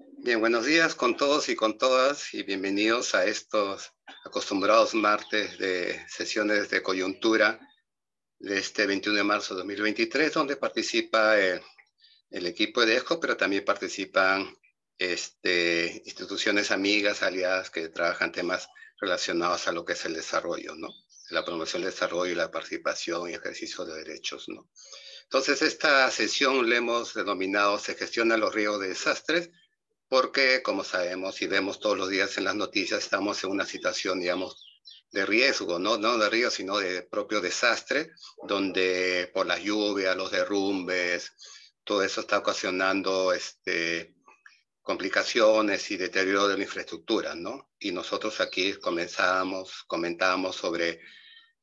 Bien, buenos días con todos y con todas y bienvenidos a estos acostumbrados martes de sesiones de coyuntura de este 21 de marzo de 2023, donde participa eh, el, equipo de ESCO, pero también participan este, instituciones amigas, aliadas que trabajan temas relacionados a lo que es el desarrollo, ¿no? La promoción del desarrollo la participación y ejercicio de derechos, ¿no? Entonces, esta sesión le hemos denominado Se gestiona los riesgos de desastres, porque como sabemos y vemos todos los días en las noticias, estamos en una situación, digamos, de riesgo, no, no de riesgo, sino de propio desastre, donde por las lluvias, los derrumbes, todo eso está ocasionando este, complicaciones y deterioro de la infraestructura, ¿no? Y nosotros aquí comenzamos, comentamos sobre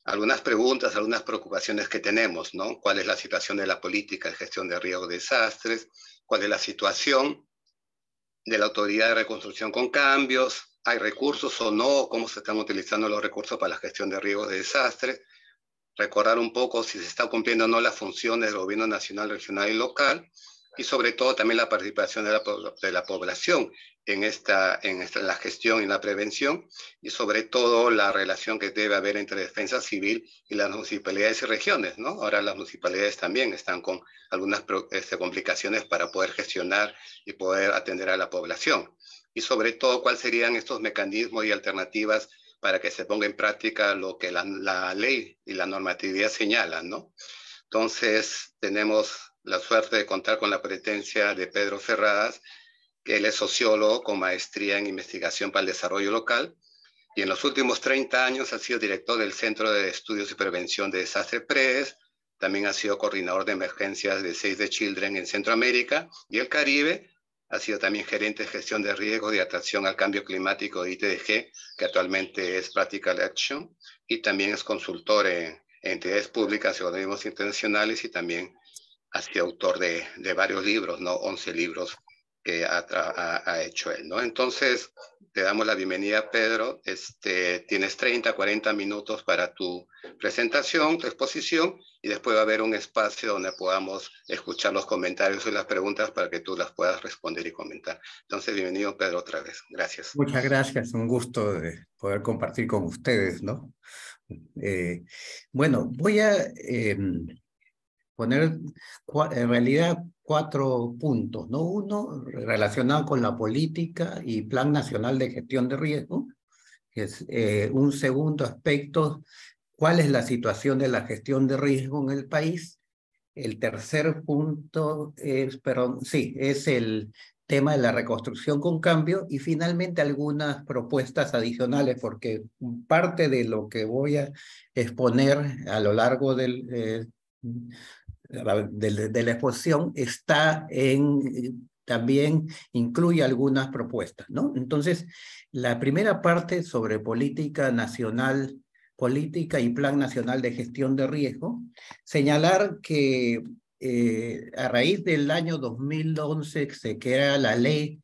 algunas preguntas, algunas preocupaciones que tenemos, ¿no? ¿Cuál es la situación de la política de gestión de riesgo de desastres? ¿Cuál es la situación de la Autoridad de Reconstrucción con Cambios, hay recursos o no, cómo se están utilizando los recursos para la gestión de riesgos de desastre, recordar un poco si se está cumpliendo o no las funciones del gobierno nacional, regional y local, y sobre todo también la participación de la, de la población en, esta, en la gestión y la prevención y sobre todo la relación que debe haber entre defensa civil y las municipalidades y regiones. ¿no? Ahora las municipalidades también están con algunas este, complicaciones para poder gestionar y poder atender a la población. Y sobre todo, cuáles serían estos mecanismos y alternativas para que se ponga en práctica lo que la, la ley y la normatividad señalan, ¿no? Entonces, tenemos la suerte de contar con la presencia de Pedro Ferradas, que él es sociólogo con maestría en investigación para el desarrollo local y en los últimos 30 años ha sido director del Centro de Estudios y Prevención de Desastres PREDES, también ha sido coordinador de emergencias de Save the Children en Centroamérica y el Caribe, ha sido también gerente de gestión de riesgos de atracción al cambio climático de ITDG, que actualmente es Practical Action, y también es consultor en entidades públicas y organismos internacionales y también ha sido este autor de, de varios libros, ¿no? 11 libros que ha, ha, hecho él, ¿no? Entonces, te damos la bienvenida, Pedro. Este, tienes 30, 40 minutos para tu presentación, tu exposición, y después va a haber un espacio donde podamos escuchar los comentarios y las preguntas para que tú las puedas responder y comentar. Entonces, bienvenido, Pedro, otra vez. Gracias. Muchas gracias. Un gusto de poder compartir con ustedes, ¿no? Eh, bueno, voy a... Em, poner en realidad cuatro puntos, ¿no? Uno relacionado con la política y Plan Nacional de Gestión de Riesgo, que es eh, un segundo aspecto, cuál es la situación de la gestión de riesgo en el país. El tercer punto es, perdón, sí, es el tema de la reconstrucción con cambio y finalmente algunas propuestas adicionales, porque parte de lo que voy a exponer a lo largo del, eh, eh, de, la exposición está en eh, también incluye algunas propuestas, ¿no? Entonces, la primera parte sobre política nacional, política y plan nacional de gestión de riesgo, señalar que eh, a raíz del año 2011 se crea la ley,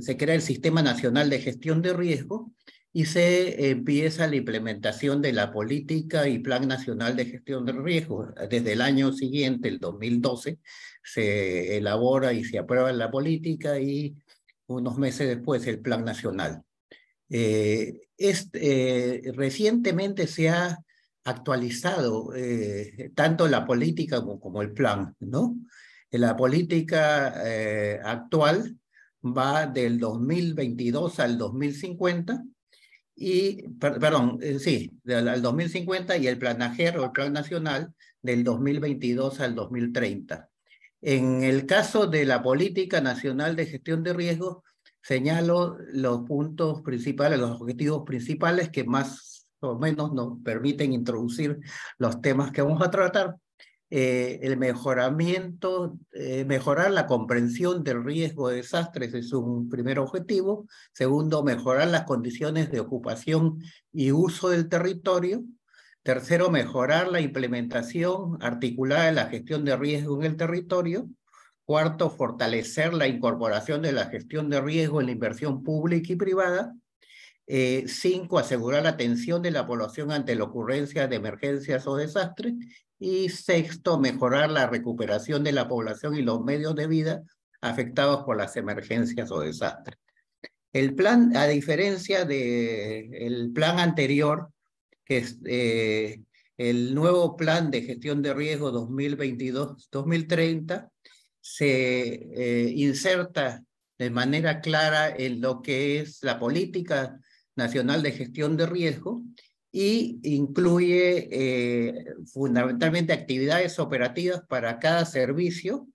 se crea el Sistema Nacional de Gestión de Riesgo, y se empieza la implementación de la política y plan nacional de gestión de Riesgos. Desde el año siguiente, el 2012, se elabora y se aprueba la política y unos meses después el plan nacional. este, recientemente se ha actualizado eh, tanto la política como, el plan, ¿no? La política actual va del 2022 al 2050 y, perdón, eh, sí, del, al 2050 y el Plan o el Plan Nacional del 2022 al 2030. En el caso de la Política Nacional de Gestión de Riesgos, señalo los puntos principales, los objetivos principales que más o menos nos permiten introducir los temas que vamos a tratar. Eh, el mejoramiento, eh, mejorar la comprensión del riesgo de desastres es un primer objetivo. Segundo, mejorar las condiciones de ocupación y uso del territorio. Tercero, mejorar la implementación articulada de la gestión de riesgo en el territorio. Cuarto, fortalecer la incorporación de la gestión de riesgo en la inversión pública y privada. Eh, cinco, asegurar la atención de la población ante la ocurrencia de emergencias o desastres. Y sexto, mejorar la recuperación de la población y los medios de vida afectados por las emergencias o desastres. El plan, a diferencia del el plan anterior, que es eh, el nuevo plan de gestión de riesgo 2022-2030, se eh, inserta de manera clara en lo que es la política nacional de gestión de riesgo y incluye eh, fundamentalmente actividades operativas para cada servicio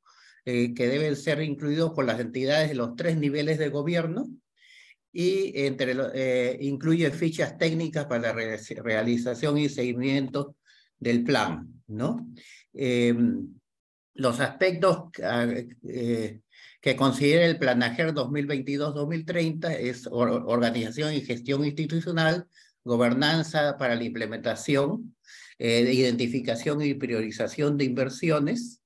eh, que deben ser incluidos por las entidades de los tres niveles de gobierno y entre eh, incluye fichas técnicas para la realización y seguimiento del plan, ¿no? los aspectos ah, que considera el Planajer 2022-2030 es organización y gestión institucional, gobernanza para la implementación, eh, de identificación y priorización de inversiones,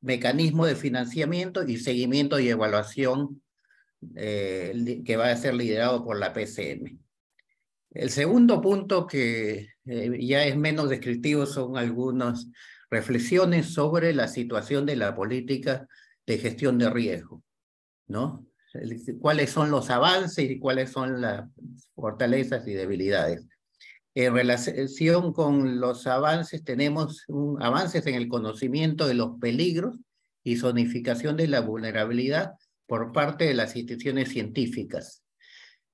mecanismo de financiamiento y seguimiento y evaluación eh, que va a ser liderado por la PCM. El segundo punto que eh, ya es menos descriptivo son algunas reflexiones sobre la situación de la política de gestión de riesgo, ¿no? cuáles son los avances y cuáles son las fortalezas y debilidades. En relación con los avances, tenemos un, avances en el conocimiento de los peligros y zonificación de la vulnerabilidad por parte de las instituciones científicas.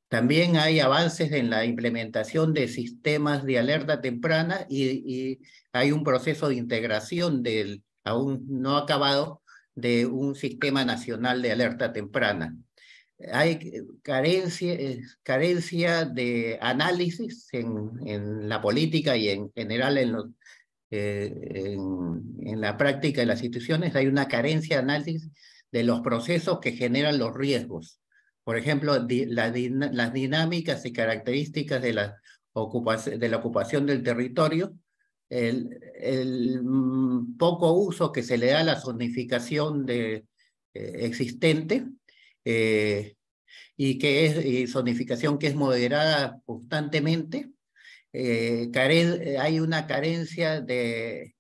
También hay avances en la implementación de sistemas de alerta temprana y, y hay un proceso de integración del aún no acabado de un sistema nacional de alerta temprana hay carencia, eh, carencia de análisis en, la política y en general en, los, eh, en, la práctica de las instituciones, hay una carencia de análisis de los procesos que generan los riesgos. Por ejemplo, las dinámicas y características de la, ocupación del territorio, el, mm, poco uso que se le da a la zonificación de, eh, existente, eh, y que es y zonificación que es moderada constantemente. Eh, hay una carencia de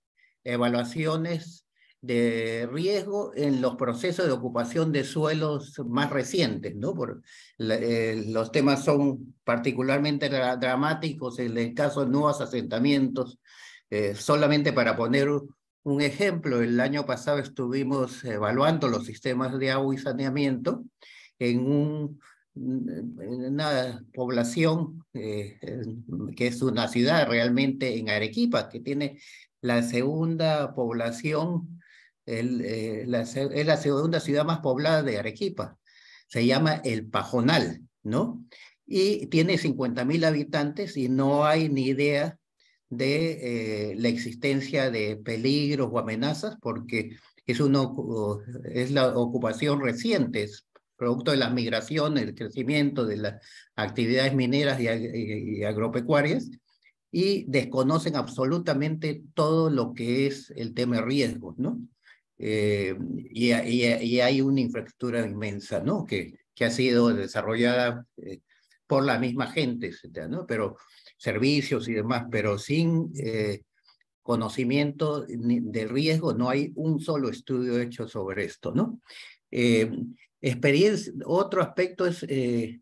evaluaciones de riesgo en los procesos de ocupación de suelos más recientes, ¿no? Por, eh, los temas son particularmente dramáticos en el caso de nuevos asentamientos, solamente para poner un ejemplo, el año pasado estuvimos evaluando los sistemas de agua y saneamiento en una población eh, que es una ciudad realmente en Arequipa, que tiene la segunda población, eh, es la segunda ciudad más poblada de Arequipa. Se llama El Pajonal, ¿no? Y tiene 50.000 mil habitantes y no hay ni idea de eh, la existencia de peligros o amenazas, porque es, una, es la ocupación reciente, producto de las migraciones, el crecimiento de las actividades mineras y, agropecuarias, y desconocen absolutamente todo lo que es el tema de riesgos, ¿no? Eh, y, y, hay una infraestructura inmensa, ¿no? Que, que ha sido desarrollada eh, por la misma gente, ¿no? Pero servicios y demás, pero sin eh, conocimiento de riesgo no hay un solo estudio hecho sobre esto, ¿no? Eh, experiencia, otro aspecto es eh,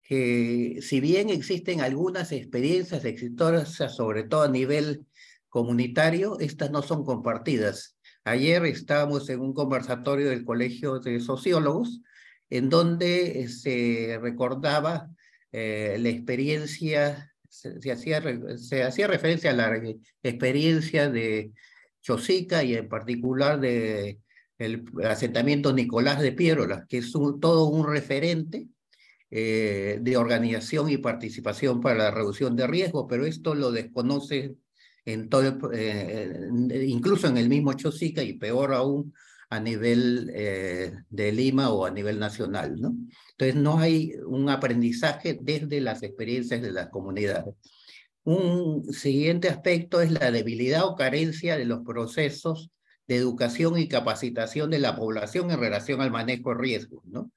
que si bien existen algunas experiencias exitosas, sobre todo a nivel comunitario, estas no son compartidas. Ayer estábamos en un conversatorio del Colegio de Sociólogos en donde se recordaba la experiencia se, hacía, se referencia a la eh, experiencia de Chosica y en particular de el asentamiento Nicolás de Piérola, que es todo un referente eh, de organización y participación para la reducción de riesgo, pero esto lo desconoce en todo, eh, incluso en el mismo Chosica y peor aún a nivel eh, de Lima o a nivel nacional, ¿no? Entonces no hay un aprendizaje desde las experiencias de las comunidades. Un siguiente aspecto es la debilidad o carencia de los procesos de educación y capacitación de la población en relación al manejo de riesgos, ¿no?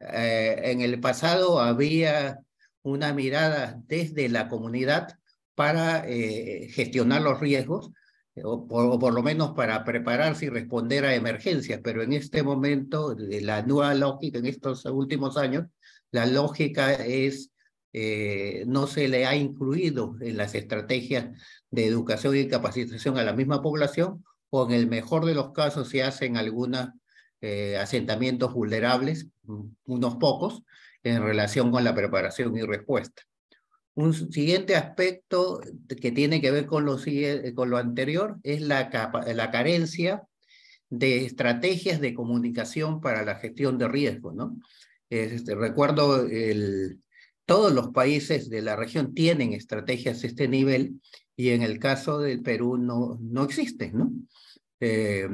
Eh, en el pasado había una mirada desde la comunidad para eh, gestionar los riesgos, o por, lo menos para prepararse y responder a emergencias, pero en este momento, la nueva lógica, en estos últimos años, la lógica es, eh, no se le ha incluido en las estrategias de educación y capacitación a la misma población, o en el mejor de los casos se hacen algunos eh, asentamientos vulnerables, mm, unos pocos, en relación con la preparación y respuesta. Un siguiente aspecto que tiene que ver con lo, con lo anterior es la, la carencia de estrategias de comunicación para la gestión de riesgo. ¿no? Este, recuerdo, el, todos los países de la región tienen estrategias a este nivel y en el caso del Perú no, no existen. ¿no? Eh,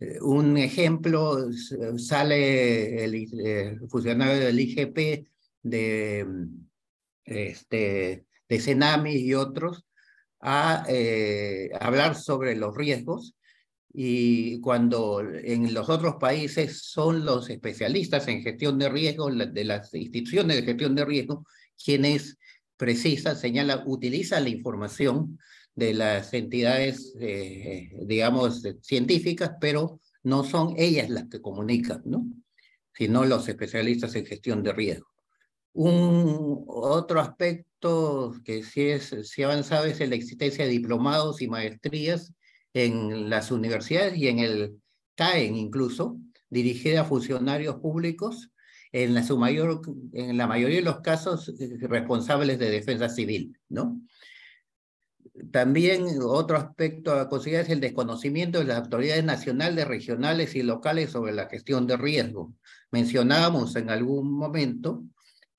eh, un ejemplo, sale el eh, funcionario del IGP de este, de Senami y otros a eh, hablar sobre los riesgos y cuando en los otros países son los especialistas en gestión de riesgos, de las instituciones de gestión de riesgo, quienes precisa, señala, utiliza la información de las entidades, eh, digamos, científicas, pero no son ellas las que comunican, ¿no? sino los especialistas en gestión de riesgo. Un otro aspecto que sí, es, sí avanzado es la existencia de diplomados y maestrías en las universidades y en el CAEN incluso, dirigida a funcionarios públicos, en la, su mayor, en la mayoría de los casos eh, responsables de defensa civil, ¿no? También otro aspecto a considerar es el desconocimiento de las autoridades nacionales, regionales y locales sobre la gestión de riesgo. Mencionábamos en algún momento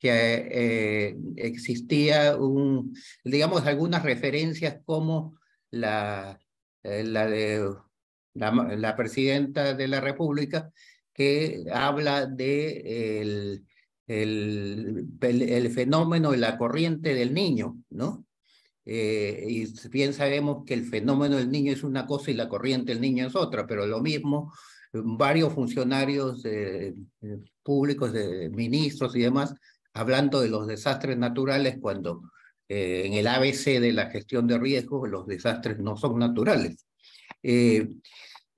que eh, existía un, digamos, algunas referencias como la, eh, la de la, presidenta de la República, que habla de el, el, el fenómeno de la corriente del niño, ¿no? Eh, y bien sabemos que el fenómeno del niño es una cosa y la corriente del niño es otra, pero lo mismo, varios funcionarios públicos, de ministros y demás, hablando de los desastres naturales cuando eh, en el ABC de la gestión de riesgos los desastres no son naturales. Eh,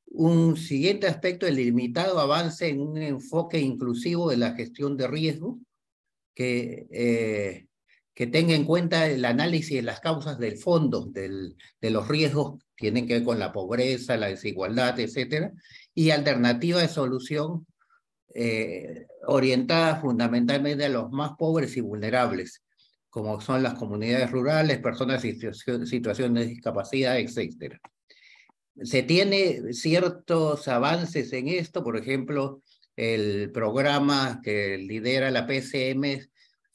un siguiente aspecto, el limitado avance en un enfoque inclusivo de la gestión de riesgo que, eh, que tenga en cuenta el análisis de las causas del fondo, del, de los riesgos tienen que ver con la pobreza, la desigualdad, etcétera, y alternativa de solución eh, orientada fundamentalmente a los más pobres y vulnerables, como son las comunidades rurales, personas en situaciones de discapacidad, etc. Se tiene ciertos avances en esto, por ejemplo, el programa que lidera la PCM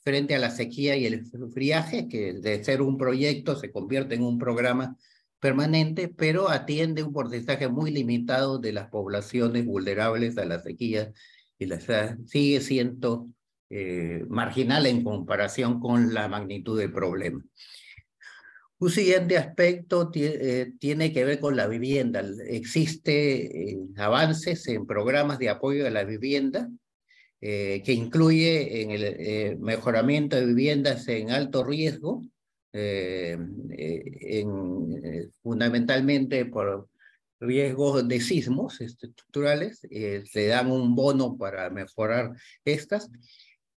frente a la sequía y el friaje, que de ser un proyecto se convierte en un programa permanente, pero atiende un porcentaje muy limitado de las poblaciones vulnerables a la sequía y la ciudad sigue siendo eh, marginal en comparación con la magnitud del problema. Un siguiente aspecto eh, tiene que ver con la vivienda. Existe eh, avances en programas de apoyo a la vivienda que incluye en el mejoramiento de viviendas en alto riesgo, fundamentalmente por, riesgos de sismos estructurales, se eh, dan un bono para mejorar estas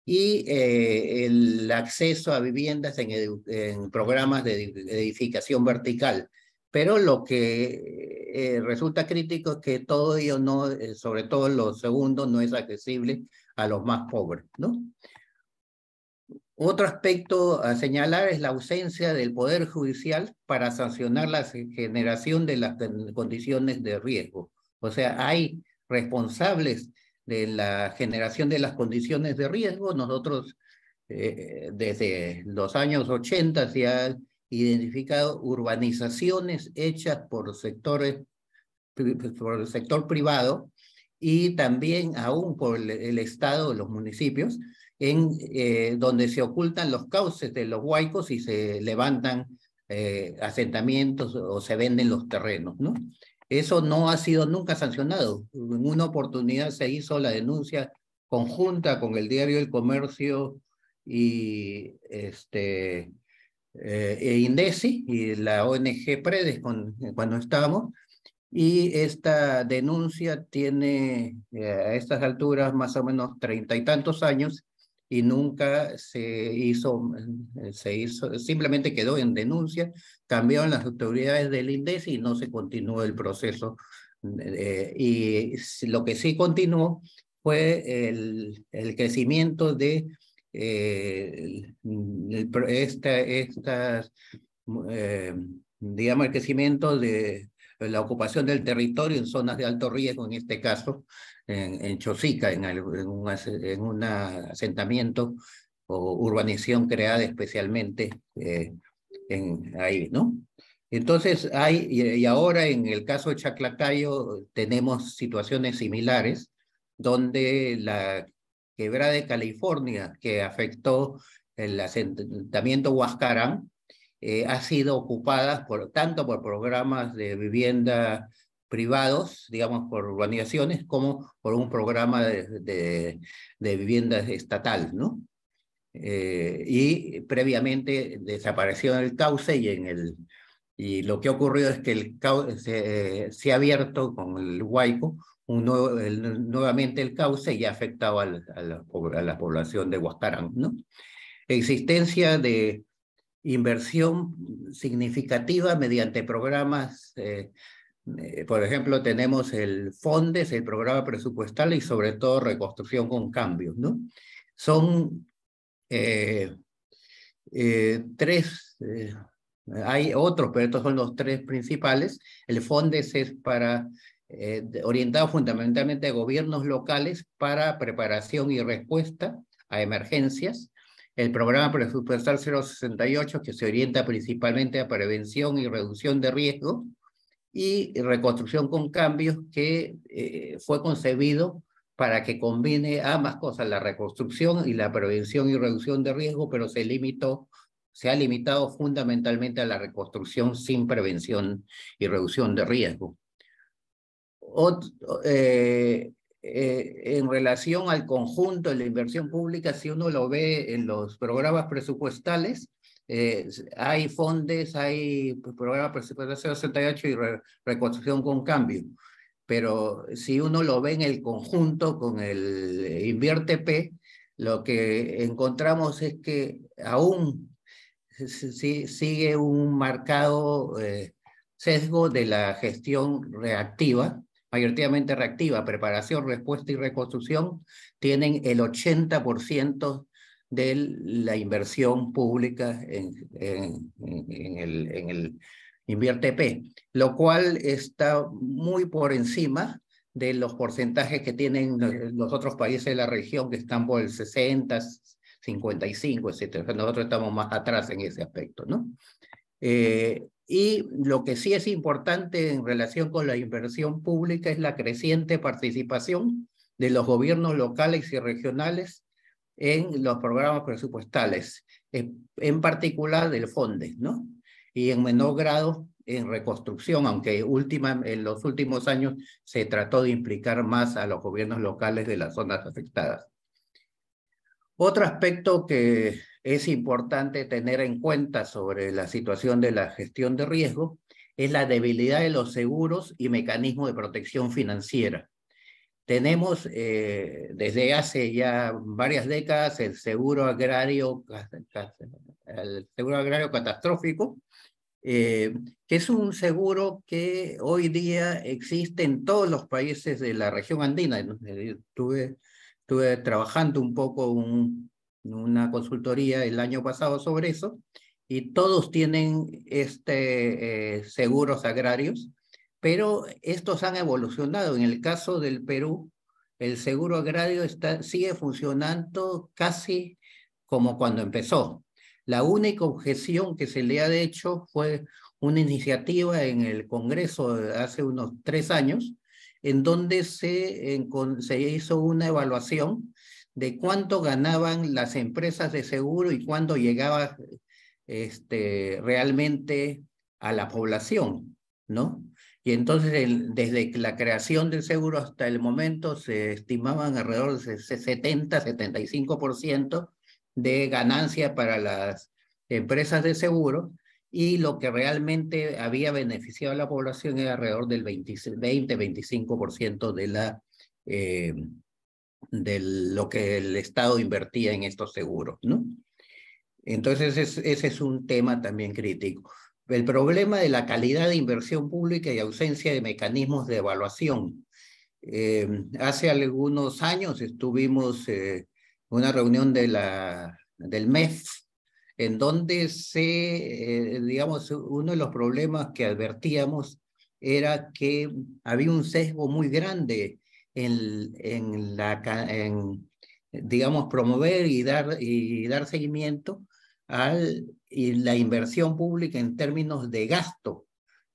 y eh, el acceso a viviendas en, programas de edificación vertical. Pero lo que eh, resulta crítico es que todo ello no, sobre todo lo segundo, no es accesible a los más pobres, ¿no? Otro aspecto a señalar es la ausencia del Poder Judicial para sancionar la generación de las condiciones de riesgo. O sea, hay responsables de la generación de las condiciones de riesgo. Nosotros eh, desde los años 80 se han identificado urbanizaciones hechas por sectores por el sector privado y también aún por el, el Estado, los municipios, en eh, donde se ocultan los cauces de los huaicos y se levantan eh, asentamientos o se venden los terrenos. ¿no? Eso no ha sido nunca sancionado. En una oportunidad se hizo la denuncia conjunta con el diario El Comercio y este, eh, e INDECI y la ONG Predes cuando estábamos. Y esta denuncia tiene a estas alturas más o menos treinta y tantos años y nunca se hizo, eh, se hizo, simplemente quedó en denuncia, cambiaron las autoridades del INDES y no se continuó el proceso. Eh, y lo que sí continuó fue el, el crecimiento de eh, esta, estas, digamos, el crecimiento de la ocupación del territorio en zonas de alto riesgo, en este caso, en, Chosica, en, en, un, asentamiento o urbanización creada especialmente eh, en ahí, ¿no? Entonces, hay, y ahora en el caso de Chaclacayo tenemos situaciones similares, donde la quebrada de California que afectó el asentamiento Huascarán eh, ha sido ocupada por, tanto por programas de vivienda privados, digamos, por urbanizaciones, como por un programa de, viviendas vivienda estatal, ¿no? Eh, y previamente desapareció el cauce y en el y lo que ha ocurrido es que el se, ha abierto con el huaico nuevamente el cauce y ha afectado a, la, población de Huascarán. ¿no? Existencia de inversión significativa mediante programas eh, eh, por ejemplo, tenemos el FONDES, el programa presupuestal y sobre todo reconstrucción con cambios, ¿no? Son eh, eh, tres, hay otros, pero estos son los tres principales. El FONDES es para, orientado fundamentalmente a gobiernos locales para preparación y respuesta a emergencias. El programa presupuestal 068, que se orienta principalmente a prevención y reducción de riesgo y Reconstrucción con Cambios, que eh, fue concebido para que combine ambas cosas, la reconstrucción y la prevención y reducción de riesgo, pero se limitó, se ha limitado fundamentalmente a la reconstrucción sin prevención y reducción de riesgo. Eh, eh, en relación al conjunto de la inversión pública, si uno lo ve en los programas presupuestales, eh, hay fondos, hay programas precipitación 68 y reconstrucción con cambio. Pero si uno lo ve en el conjunto con el eh, invierte P, lo que encontramos es que aún sigue un marcado eh, sesgo de la gestión reactiva, mayoritariamente reactiva, preparación, respuesta y reconstrucción, tienen el 80% de la inversión pública en, el, en el InvierteP, lo cual está muy por encima de los porcentajes que tienen eh, los otros países de la región, que están por el 60, 55, etc. Nosotros estamos más atrás en ese aspecto, ¿no? Eh, y lo que sí es importante en relación con la inversión pública es la creciente participación de los gobiernos locales y regionales en los programas presupuestales, eh, en particular del FONDE, ¿no? Y en menor grado en reconstrucción, aunque última, en los últimos años se trató de implicar más a los gobiernos locales de las zonas afectadas. Otro aspecto que es importante tener en cuenta sobre la situación de la gestión de riesgo es la debilidad de los seguros y mecanismos de protección financiera. Tenemos eh, desde hace ya varias décadas el seguro agrario, el seguro agrario catastrófico, eh, que es un seguro que hoy día existe en todos los países de la región andina. Estuve, estuve trabajando un poco en una consultoría el año pasado sobre eso y todos tienen este eh, seguros agrarios pero estos han evolucionado. En el caso del Perú, el seguro agrario sigue funcionando casi como cuando empezó. La única objeción que se le ha hecho fue una iniciativa en el Congreso hace unos tres años, en donde se, hizo una evaluación de cuánto ganaban las empresas de seguro y cuándo llegaba este, realmente a la población, ¿no? Y entonces, desde la creación del seguro hasta el momento, se estimaban alrededor de 70-75% de ganancia para las empresas de seguro y lo que realmente había beneficiado a la población era alrededor del 20-25% eh, de, lo que el Estado invertía en estos seguros, ¿no? Entonces, ese es un tema también crítico el problema de la calidad de inversión pública y ausencia de mecanismos de evaluación. Em, hace algunos años estuvimos en eh, una reunión de la, del MEF, en donde se, eh, digamos, uno de los problemas que advertíamos era que había un sesgo muy grande en, en, la, en digamos, promover y dar, y dar seguimiento al y la inversión pública en términos de gasto,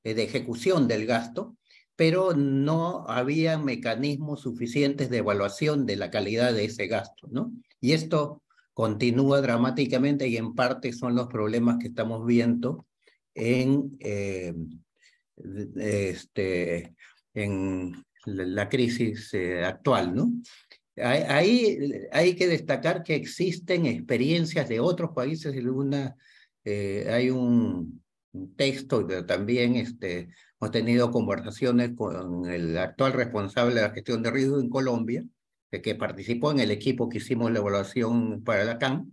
eh, de ejecución del gasto, pero no había mecanismos suficientes de evaluación de la calidad de ese gasto, ¿no? Y esto continúa dramáticamente y en parte son los problemas que estamos viendo en, eh, este, en la crisis eh, actual, ¿no? Ahí hay que destacar que existen experiencias de otros países de algunas eh, hay un, texto también este, hemos tenido conversaciones con el actual responsable de la gestión de riesgo en Colombia, eh, que participó en el equipo que hicimos la evaluación para la CAM.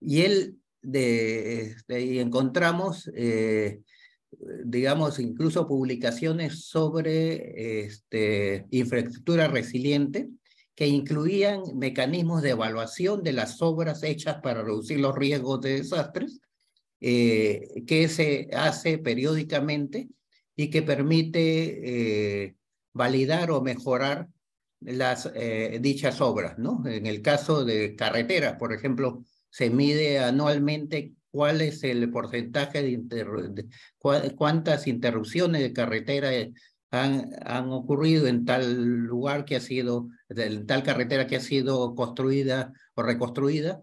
y él de, este, y encontramos, eh, digamos, incluso publicaciones sobre este, infraestructura resiliente que incluían mecanismos de evaluación de las obras hechas para reducir los riesgos de desastres eh, que se hace periódicamente y que permite eh, validar o mejorar las eh, dichas obras, ¿no? En el caso de carreteras, por ejemplo, se mide anualmente cuál es el porcentaje de, cuántas interrupciones de carretera han, han, ocurrido en tal lugar que ha sido, en tal carretera que ha sido construida o reconstruida,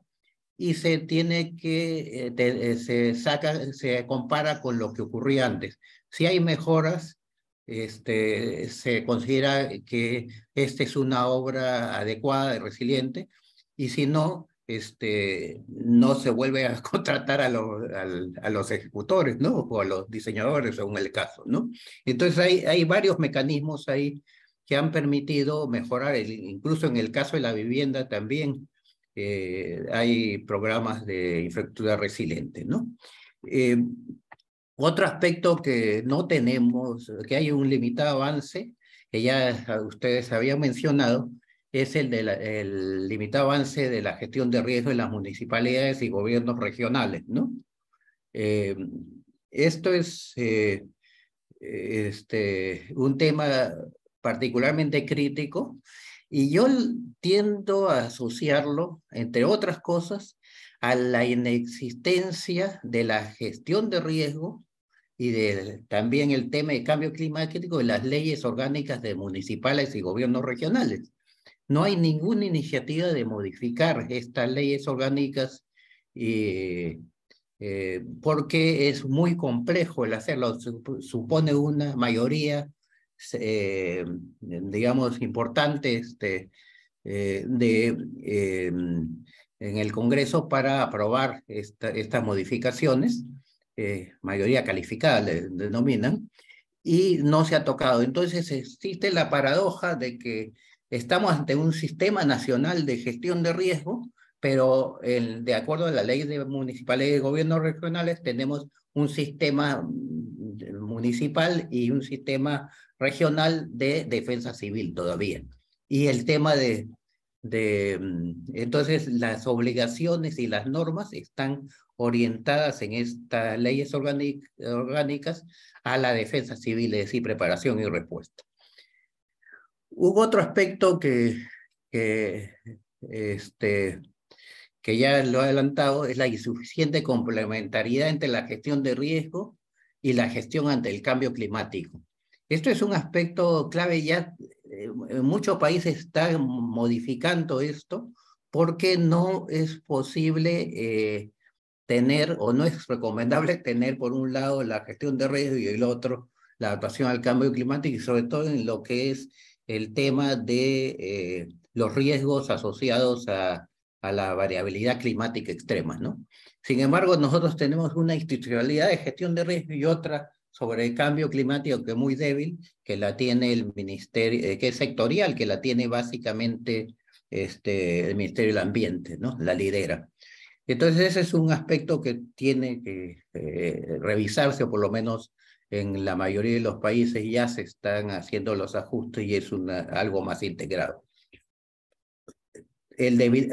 y se tiene que, eh, eh, se saca, se compara con lo que ocurría antes. Si hay mejoras, este, se considera que esta es una obra adecuada y resiliente, y si no, este, no se vuelve a contratar a, los, a, los ejecutores, ¿no? O a los diseñadores, según el caso, ¿no? Entonces hay, hay varios mecanismos ahí que han permitido mejorar, incluso en el caso de la vivienda también, eh, hay programas de infraestructura resiliente. ¿no? Eh, otro aspecto que no tenemos, que hay un limitado avance, que ya ustedes habían mencionado, es el, de el limitado avance de la gestión de riesgo en las municipalidades y gobiernos regionales. ¿no? Eh, esto es este, un tema particularmente crítico y yo tiendo a asociarlo, entre otras cosas, a la inexistencia de la gestión de riesgo y de, también el tema de cambio climático de las leyes orgánicas de municipales y gobiernos regionales. No hay ninguna iniciativa de modificar estas leyes orgánicas eh, porque es muy complejo el hacerlo, supone una mayoría eh, digamos, importante este, eh, de, em, en el Congreso para aprobar estas modificaciones, eh, mayoría calificada le denominan, y no se ha tocado. Entonces existe la paradoja de que estamos ante un sistema nacional de gestión de riesgo, pero el, de acuerdo a la ley de municipales y gobiernos regionales tenemos un sistema municipal y un sistema regional de defensa civil todavía. Y el tema de, mm, entonces las obligaciones y las normas están orientadas en estas leyes orgánicas a la defensa civil, es decir, preparación y respuesta. Hubo otro aspecto que, este, que ya lo he adelantado, es la insuficiente complementariedad entre la gestión de riesgo y la gestión ante el cambio climático. Esto es un aspecto clave, ya eh, muchos países están modificando esto porque no es posible eh, tener o no es recomendable tener por un lado la gestión de riesgo y el otro la adaptación al cambio climático y sobre todo en lo que es el tema de eh, los riesgos asociados a, a la variabilidad climática extrema, ¿no? Sin embargo, nosotros tenemos una institucionalidad de gestión de riesgo y otra sobre el cambio climático que es muy débil, que la tiene el ministerio, eh, que es sectorial, que la tiene básicamente este, el Ministerio del Ambiente, ¿no? La lidera. Entonces ese es un aspecto que tiene que eh, revisarse, o por lo menos en la mayoría de los países ya se están haciendo los ajustes y es algo más integrado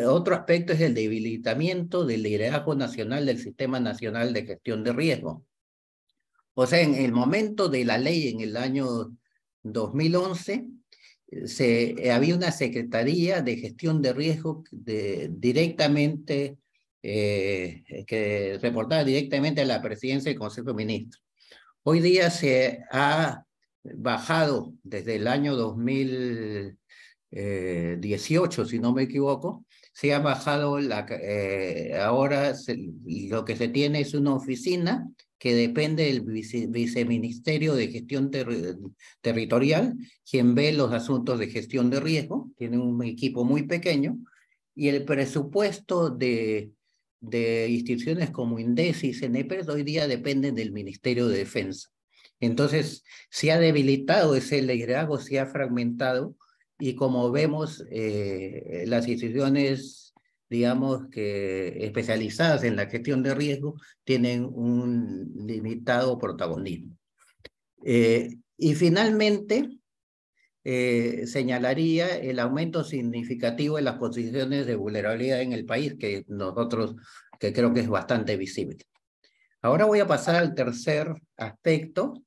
otro aspecto es el debilitamiento del liderazgo nacional del Sistema Nacional de Gestión de Riesgo. O sea, en el momento de la ley en el año 2011, se, eh, había una Secretaría de Gestión de Riesgo de, directamente, eh, que reportaba directamente a la presidencia del Consejo de Ministros. Hoy día se ha bajado desde el año 2000 eh, 18, si no me equivoco, se ha bajado la... Eh, ahora lo que se tiene es una oficina que depende del viceministerio de gestión territorial, quien ve los asuntos de gestión de riesgo, tiene un equipo muy pequeño, y el presupuesto de, de instituciones como INDES y hoy día dependen del Ministerio de Defensa. Entonces, se ha debilitado ese liderazgo, se ha fragmentado, y como vemos eh, las instituciones, digamos que especializadas en la gestión de riesgo, tienen un limitado protagonismo. Eh, y finalmente, eh, señalaría el aumento significativo de las posiciones de vulnerabilidad en el país, que nosotros, que creo que es bastante visible. Ahora voy a pasar al tercer aspecto,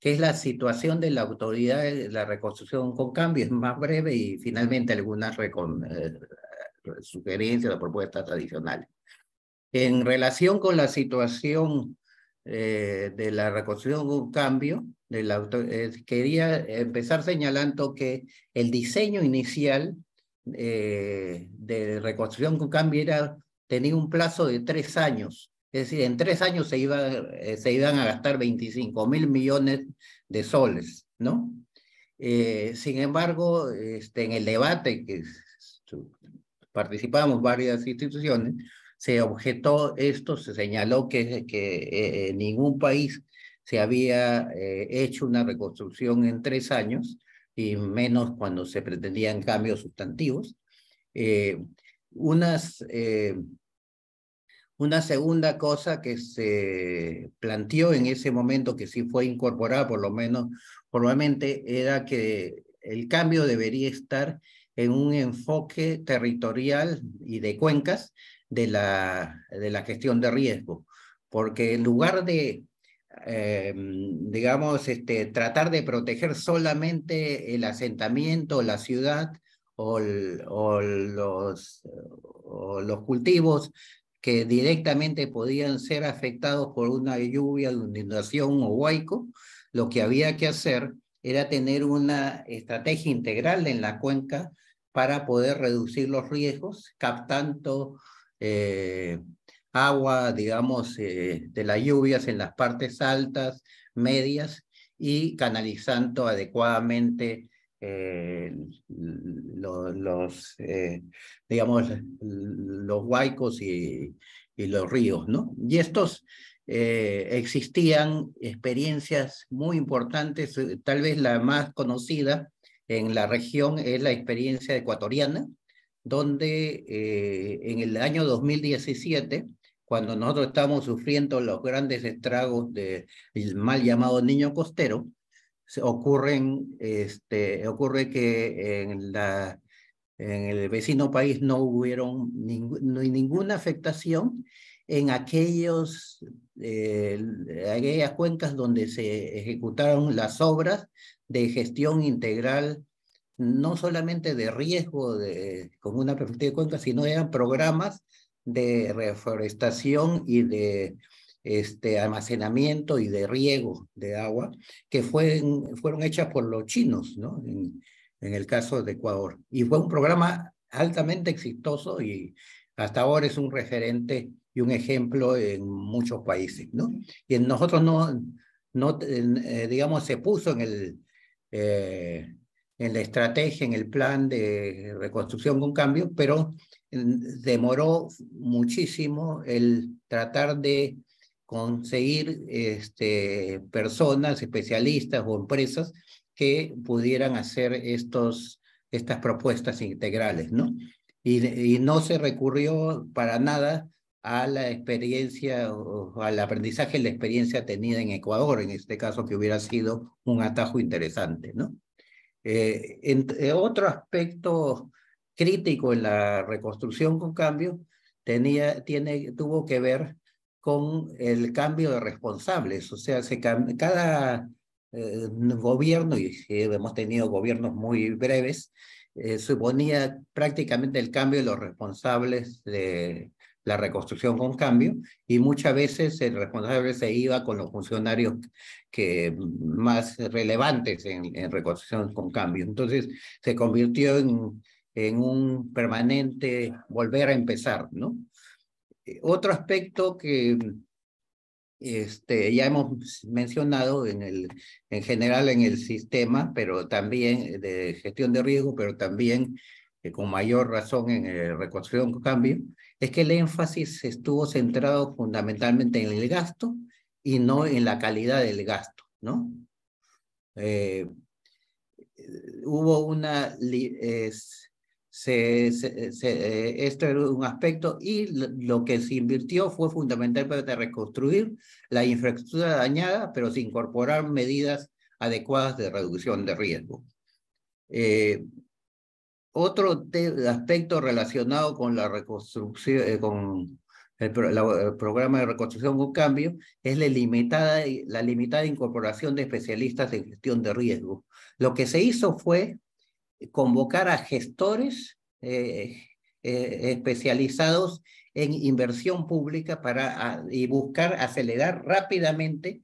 que es la situación de la autoridad de la reconstrucción con cambio. Es más breve y finalmente algunas eh, sugerencias o propuestas adicionales. En relación con la situación eh, de la reconstrucción con cambio, eh, quería empezar señalando que el diseño inicial de reconstrucción con cambio era, tenía un plazo de tres años es decir, en tres años se, iba, eh, se iban a gastar 25 mil millones de soles, ¿no? Eh, sin embargo, este, en el debate que participamos varias instituciones, se objetó esto, se señaló que, que eh, ningún país se había hecho una reconstrucción en tres años, y menos cuando se pretendían cambios sustantivos. unas eh, una segunda cosa que se planteó en ese momento, que sí fue incorporada por lo menos formalmente, era que el cambio debería estar en un enfoque territorial y de cuencas de la, de la gestión de riesgo, porque en lugar de, eh, digamos, este, tratar de proteger solamente el asentamiento, la ciudad los, o los cultivos que directamente podían ser afectados por una lluvia, inundación o huaico, lo que había que hacer era tener una estrategia integral en la cuenca para poder reducir los riesgos, captando eh, agua, digamos, eh, de las lluvias en las partes altas, medias, y canalizando adecuadamente eh, los, eh, digamos, los huaicos y, los ríos, ¿no? Y estos eh, existían experiencias muy importantes, tal vez la más conocida en la región es la experiencia ecuatoriana, donde en el año 2017 cuando nosotros estábamos sufriendo los grandes estragos del mal llamado niño costero, ocurren, este, ocurre que en, la, en el vecino país no hubieron ninguna afectación en aquellos, eh, aquellas cuencas donde se ejecutaron las obras de gestión integral, no solamente de riesgo de, con una perspectiva de cuenca, sino eran programas de reforestación y de este, almacenamiento y de riego de agua que fue, fueron hechas por los chinos, ¿no? En, el caso de Ecuador. Y fue un programa altamente exitoso y hasta ahora es un referente y un ejemplo en muchos países, ¿no? Y en nosotros no, no eh, digamos, se puso en, el, eh, en la estrategia, en el plan de reconstrucción con cambio, pero mm, demoró muchísimo el tratar de conseguir este, personas, especialistas o empresas que pudieran hacer estos, estas propuestas integrales, ¿no? Y, no se recurrió para nada a la experiencia o al aprendizaje, la experiencia tenida en Ecuador, en este caso que hubiera sido un atajo interesante, ¿no? Eh, otro aspecto crítico en la reconstrucción con cambio tenía, tiene, tuvo que ver con el cambio de responsables. O sea, cada eh, gobierno, y hemos tenido gobiernos muy breves, eh, suponía prácticamente el cambio de los responsables de la reconstrucción con cambio, y muchas veces el responsable se iba con los funcionarios que, más relevantes en, reconstrucción con cambio. Entonces se convirtió en un permanente volver a empezar, ¿no? Eh, otro aspecto que mm, este, ya hemos mencionado en, el, en general en el sistema, pero también de gestión de riesgo, pero también eh, con mayor razón en el eh, reconstrucción con cambio, es que el énfasis estuvo centrado fundamentalmente en el gasto y no en la calidad del gasto, ¿no? hubo una, se, eh, esto era un aspecto y lo que se invirtió fue fundamental para reconstruir la infraestructura dañada, pero sin incorporar medidas adecuadas de reducción de riesgo. Eh, otro aspecto relacionado con la reconstrucción, eh, con el, programa de reconstrucción con cambio, es la limitada, la limitada incorporación de especialistas en gestión de riesgo. Lo que se hizo fue convocar a gestores eh, eh, especializados en inversión pública para, y buscar acelerar rápidamente,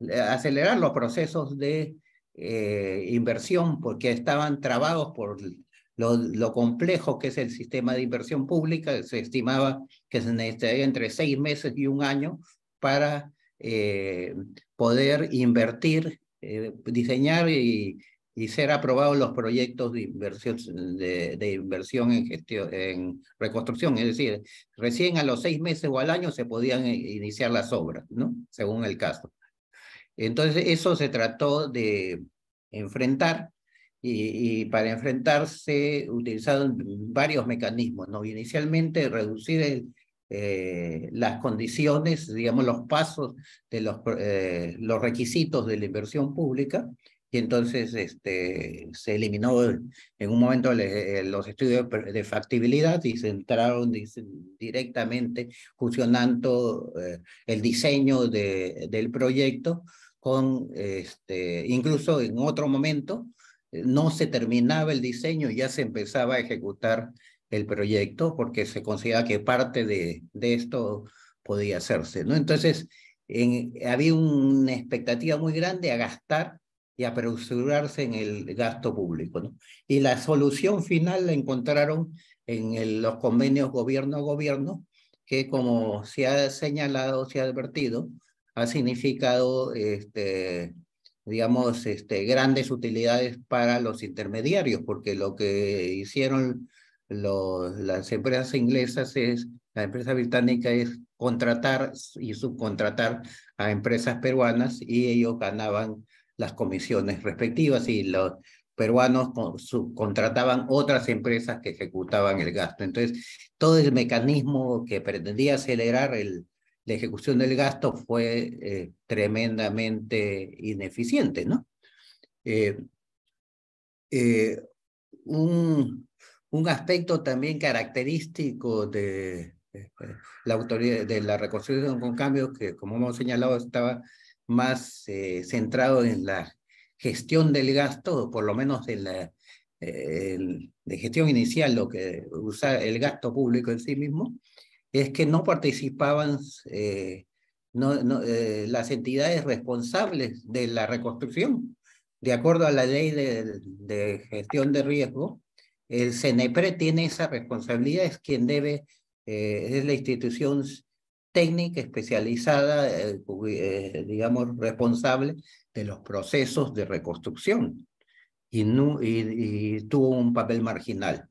eh, acelerar los procesos de inversión porque estaban trabados por lo, lo, complejo que es el sistema de inversión pública. Se estimaba que se necesitaría entre seis meses y un año para poder invertir, diseñar y y ser aprobados los proyectos de inversión, de, inversión en, gestión, en reconstrucción. Es decir, recién a los seis meses o al año se podían iniciar las obras, ¿no? Según el caso. Entonces, eso se trató de enfrentar y, para enfrentarse utilizaron varios mecanismos, ¿no? Inicialmente reducir eh, las condiciones, digamos, los pasos de los, eh, los requisitos de la inversión pública entonces este, se eliminó en un momento eh, los estudios de factibilidad y se entraron directamente fusionando eh, el diseño de, del proyecto con, este, incluso en otro momento, eh, no se terminaba el diseño, ya se empezaba a ejecutar el proyecto porque se consideraba que parte de, de esto podía hacerse, ¿no? Entonces, había una expectativa muy grande a gastar y apresurarse en el gasto público. ¿no? Y la solución final la encontraron en los convenios gobierno a gobierno, que como se ha señalado, se ha advertido, ha significado, este, digamos, este, grandes utilidades para los intermediarios, porque lo que hicieron las empresas inglesas es, la empresa británica es contratar y subcontratar a empresas peruanas y ellos ganaban las comisiones respectivas y los peruanos contrataban otras empresas que ejecutaban el gasto. Entonces, todo el mecanismo que pretendía acelerar el, la ejecución del gasto fue eh, tremendamente ineficiente, ¿no? Eh, eh, un, aspecto también característico de, la autoridad de la reconstrucción con cambios que, como hemos señalado, estaba más eh, centrado en la gestión del gasto, por lo menos en la eh, de gestión inicial, lo que usa el gasto público en sí mismo, es que no participaban eh, no, las entidades responsables de la reconstrucción. De acuerdo a la ley de, gestión de riesgo, el CENEPRE tiene esa responsabilidad, es quien debe, es la institución técnica especializada, eh, eh, digamos, responsable de los procesos de reconstrucción y, tuvo un papel marginal.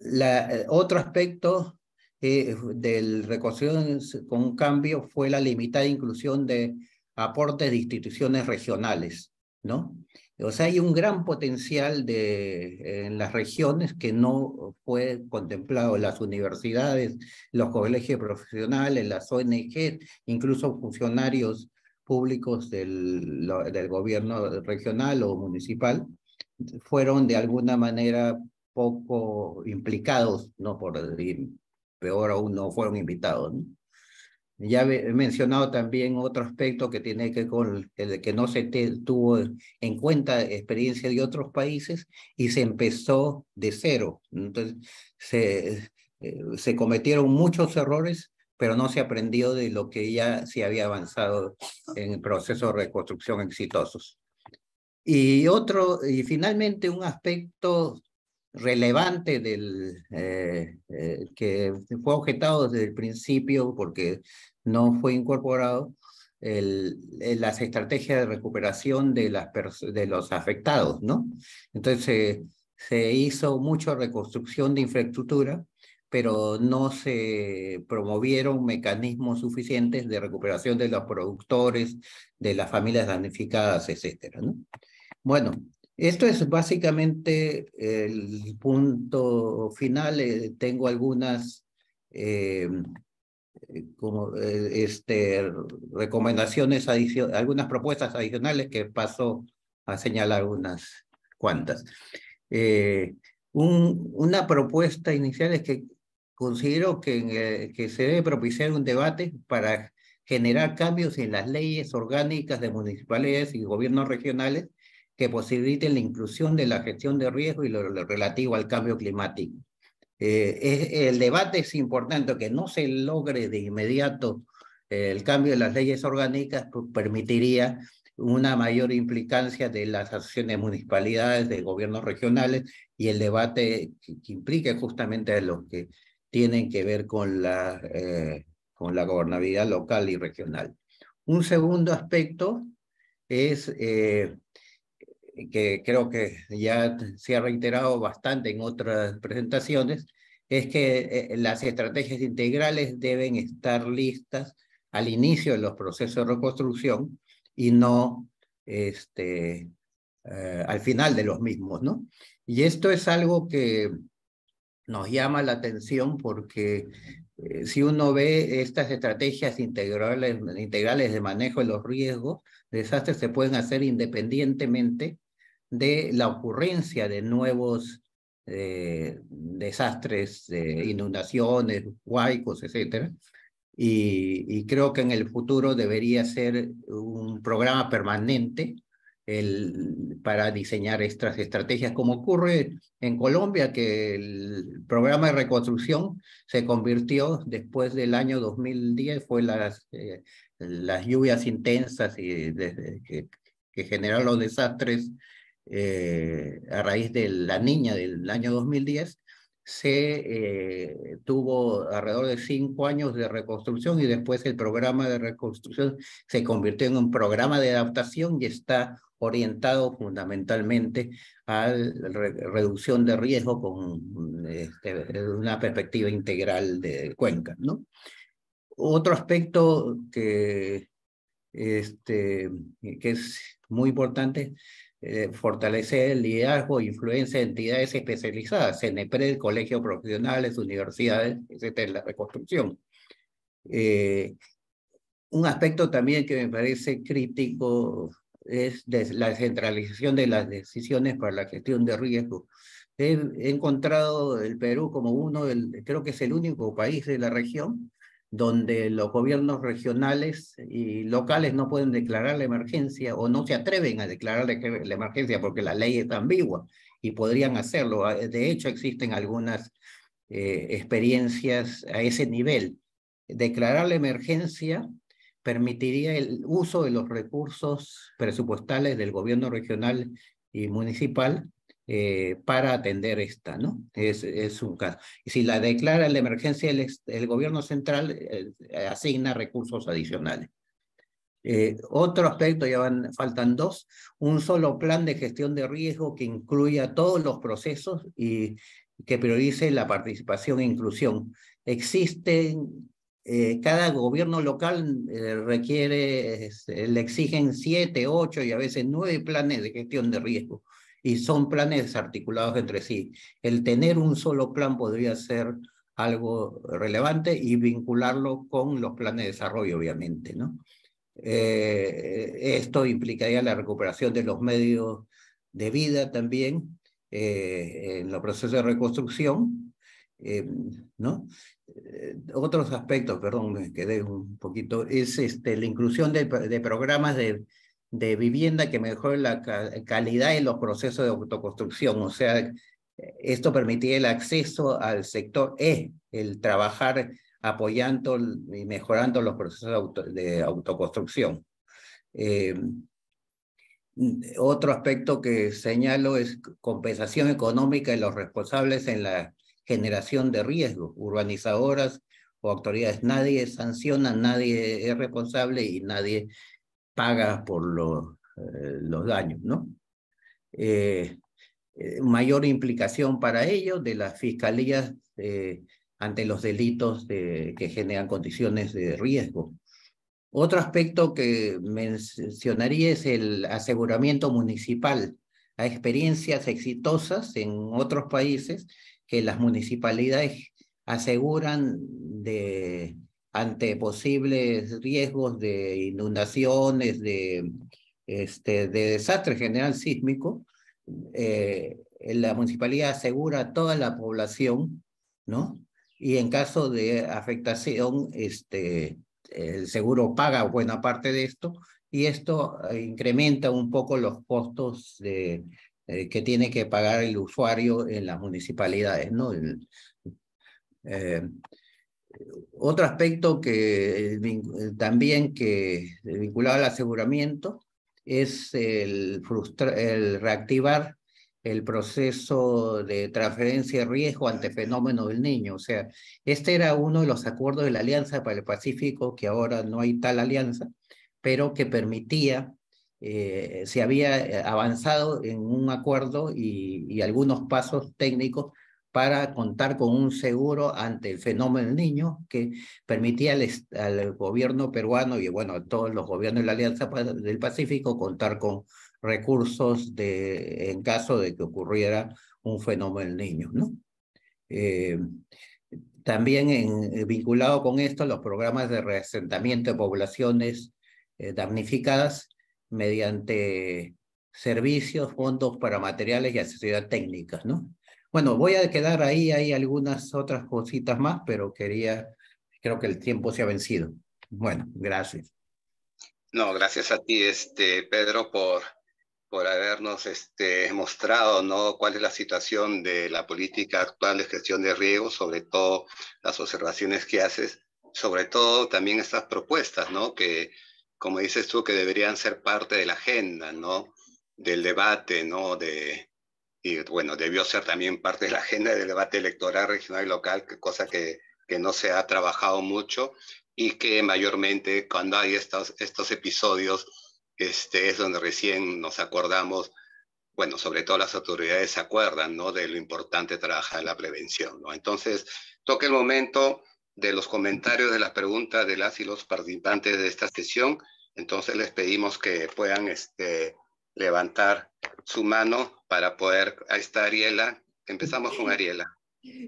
Eh, otro aspecto del reconstrucción con cambio fue la limitada inclusión de aportes de instituciones regionales, ¿no? O sea, hay un gran potencial de, en las regiones que no fue contemplado, las universidades, los colegios profesionales, las ONG, incluso funcionarios públicos del, del gobierno regional o municipal, fueron de alguna manera poco implicados, no por decir peor aún, no fueron invitados. Ya he mencionado también otro aspecto que tiene que ver con el que no se tuvo en cuenta experiencia de otros países y se empezó de cero. Entonces, se, eh, se cometieron muchos errores, pero no se aprendió de lo que ya se había avanzado en el proceso de reconstrucción exitosos. Y otro, y finalmente un aspecto relevante del, eh, eh, que fue objetado desde el principio porque no fue incorporado, el, eh, las estrategias de recuperación de, las de los afectados, ¿no? Entonces se hizo mucha reconstrucción de infraestructura, pero no se promovieron mecanismos suficientes de recuperación de los productores, de las familias damnificadas, etcétera, ¿no? Bueno, esto es básicamente el punto final. Eh, tengo algunas eh, como, eh, este, recomendaciones, algunas propuestas adicionales que paso a señalar unas cuantas. una propuesta inicial es que considero que, que se debe propiciar un debate para generar cambios en las leyes orgánicas de municipalidades y gobiernos regionales que posibiliten la inclusión de la gestión de riesgo y lo, relativo al cambio climático. Eh, es, el debate es importante, que no se logre de inmediato eh, el cambio de las leyes orgánicas permitiría una mayor implicancia de las acciones municipalidades, de gobiernos regionales y el debate que, implique justamente a los que tienen que ver con la, eh, con la gobernabilidad local y regional. Un segundo aspecto es que creo que ya se ha reiterado bastante en otras presentaciones, es que eh, las estrategias integrales deben estar listas al inicio de los procesos de reconstrucción y no este, eh, al final de los mismos, ¿no? Y esto es algo que nos llama la atención porque eh, si uno ve estas estrategias integrales, integrales de manejo de los riesgos, desastres se pueden hacer independientemente de la ocurrencia de nuevos eh, desastres, eh, inundaciones, huaicos, etc. Y, creo que en el futuro debería ser un programa permanente el, para diseñar estas estrategias, como ocurre en Colombia, que el programa de reconstrucción se convirtió después del año 2010, fue las, eh, las lluvias intensas y que, que generaron los desastres eh, a raíz de la niña del año 2010, se eh, tuvo alrededor de cinco años de reconstrucción y después el programa de reconstrucción se convirtió en un programa de adaptación y está orientado fundamentalmente a la reducción de riesgo con este, una perspectiva integral de Cuenca. ¿no? Otro aspecto que, este, que es muy importante eh, fortalecer el liderazgo e influencia de entidades especializadas, CNEPRED, colegios profesionales, universidades, etcétera, la reconstrucción. Eh, un aspecto también que me parece crítico es la centralización de las decisiones para la gestión de riesgo. He, he encontrado el Perú como uno, del, creo que es el único país de la región donde los gobiernos regionales y locales no pueden declarar la emergencia o no se atreven a declarar la emergencia porque la ley es ambigua y podrían hacerlo. Ah, de hecho, existen algunas eh, experiencias a ese nivel. Declarar la emergencia permitiría el uso de los recursos presupuestales del gobierno regional y municipal eh, para atender esta, ¿no? Es, un caso. Si la declara la emergencia, el, gobierno central eh, eh, asigna recursos adicionales. otro aspecto, ya faltan dos, un solo plan de gestión de riesgo que incluya todos los procesos y que priorice la participación e inclusión. Existen, cada gobierno local requiere, este, le exigen siete, ocho y a veces nueve planes de gestión de riesgo y son planes articulados entre sí. El tener un solo plan podría ser algo relevante y vincularlo con los planes de desarrollo, obviamente. ¿no? Eh, esto implicaría la recuperación de los medios de vida también eh, en los procesos de reconstrucción. Eh, ¿no? otros aspectos, perdón, me quedé un poquito, es este, la inclusión de programas de, de vivienda que mejore la calidad de los procesos de autoconstrucción. O sea, esto permitiría el acceso al sector E, el trabajar apoyando y mejorando los procesos de, autoconstrucción. Eh, otro aspecto que señalo es compensación económica de los responsables en la generación de riesgos. Urbanizadoras o autoridades, nadie sanciona, nadie es responsable y nadie paga por los eh, los daños, ¿no? Eh, eh, mayor implicación para ello de las fiscalías ante los delitos que generan condiciones de riesgo. Otro aspecto que mencionaría es el aseguramiento municipal. Hay experiencias exitosas en otros países que las municipalidades aseguran de ante posibles riesgos de inundaciones, de, este, de desastre general sísmico, eh, la municipalidad asegura a toda la población, ¿no? Y en caso de afectación, este, el seguro paga buena parte de esto y esto eh, incrementa un poco los costos de, eh, que tiene que pagar el usuario en las municipalidades, ¿no? El, eh, otro aspecto que eh, eh, también que eh, vinculado al aseguramiento es el, el reactivar el proceso de transferencia de riesgo ante fenómeno del niño. O sea, este era uno de los acuerdos de la Alianza para el Pacífico, que ahora no hay tal alianza, pero que permitía, se había avanzado en un acuerdo y, y algunos pasos técnicos para contar con un seguro ante el fenómeno del niño que permitía al, gobierno peruano y bueno, a todos los gobiernos de la Alianza del Pacífico contar con recursos de, en caso de que ocurriera un fenómeno del niño. ¿no? Eh, también vinculado con esto, los programas de reasentamiento de poblaciones eh, damnificadas mediante servicios, fondos para materiales y asesoría técnica, ¿no? Bueno, voy a quedar ahí, hay algunas otras cositas más, pero quería, creo que el tiempo se ha vencido. Bueno, gracias. No, gracias a ti, este, Pedro, por, por habernos este, mostrado ¿no? cuál es la situación de la política actual de gestión de riego, sobre todo las observaciones que haces, sobre todo también estas propuestas, ¿no? que como dices tú, que deberían ser parte de la agenda, ¿no? del debate, ¿no? de, y bueno, debió ser también parte de la agenda del debate electoral regional y local, cosa que, no se ha trabajado mucho y que mayormente cuando hay estos, estos episodios este, es donde recién nos acordamos, bueno, sobre todo las autoridades se acuerdan, ¿no? De lo importante trabajar en la prevención, ¿no? Entonces, toca el momento de los comentarios, de las preguntas de las y los participantes de esta sesión. Entonces, les pedimos que puedan este, levantar su mano para poder... Ahí está Ariela. Empezamos con Ariela.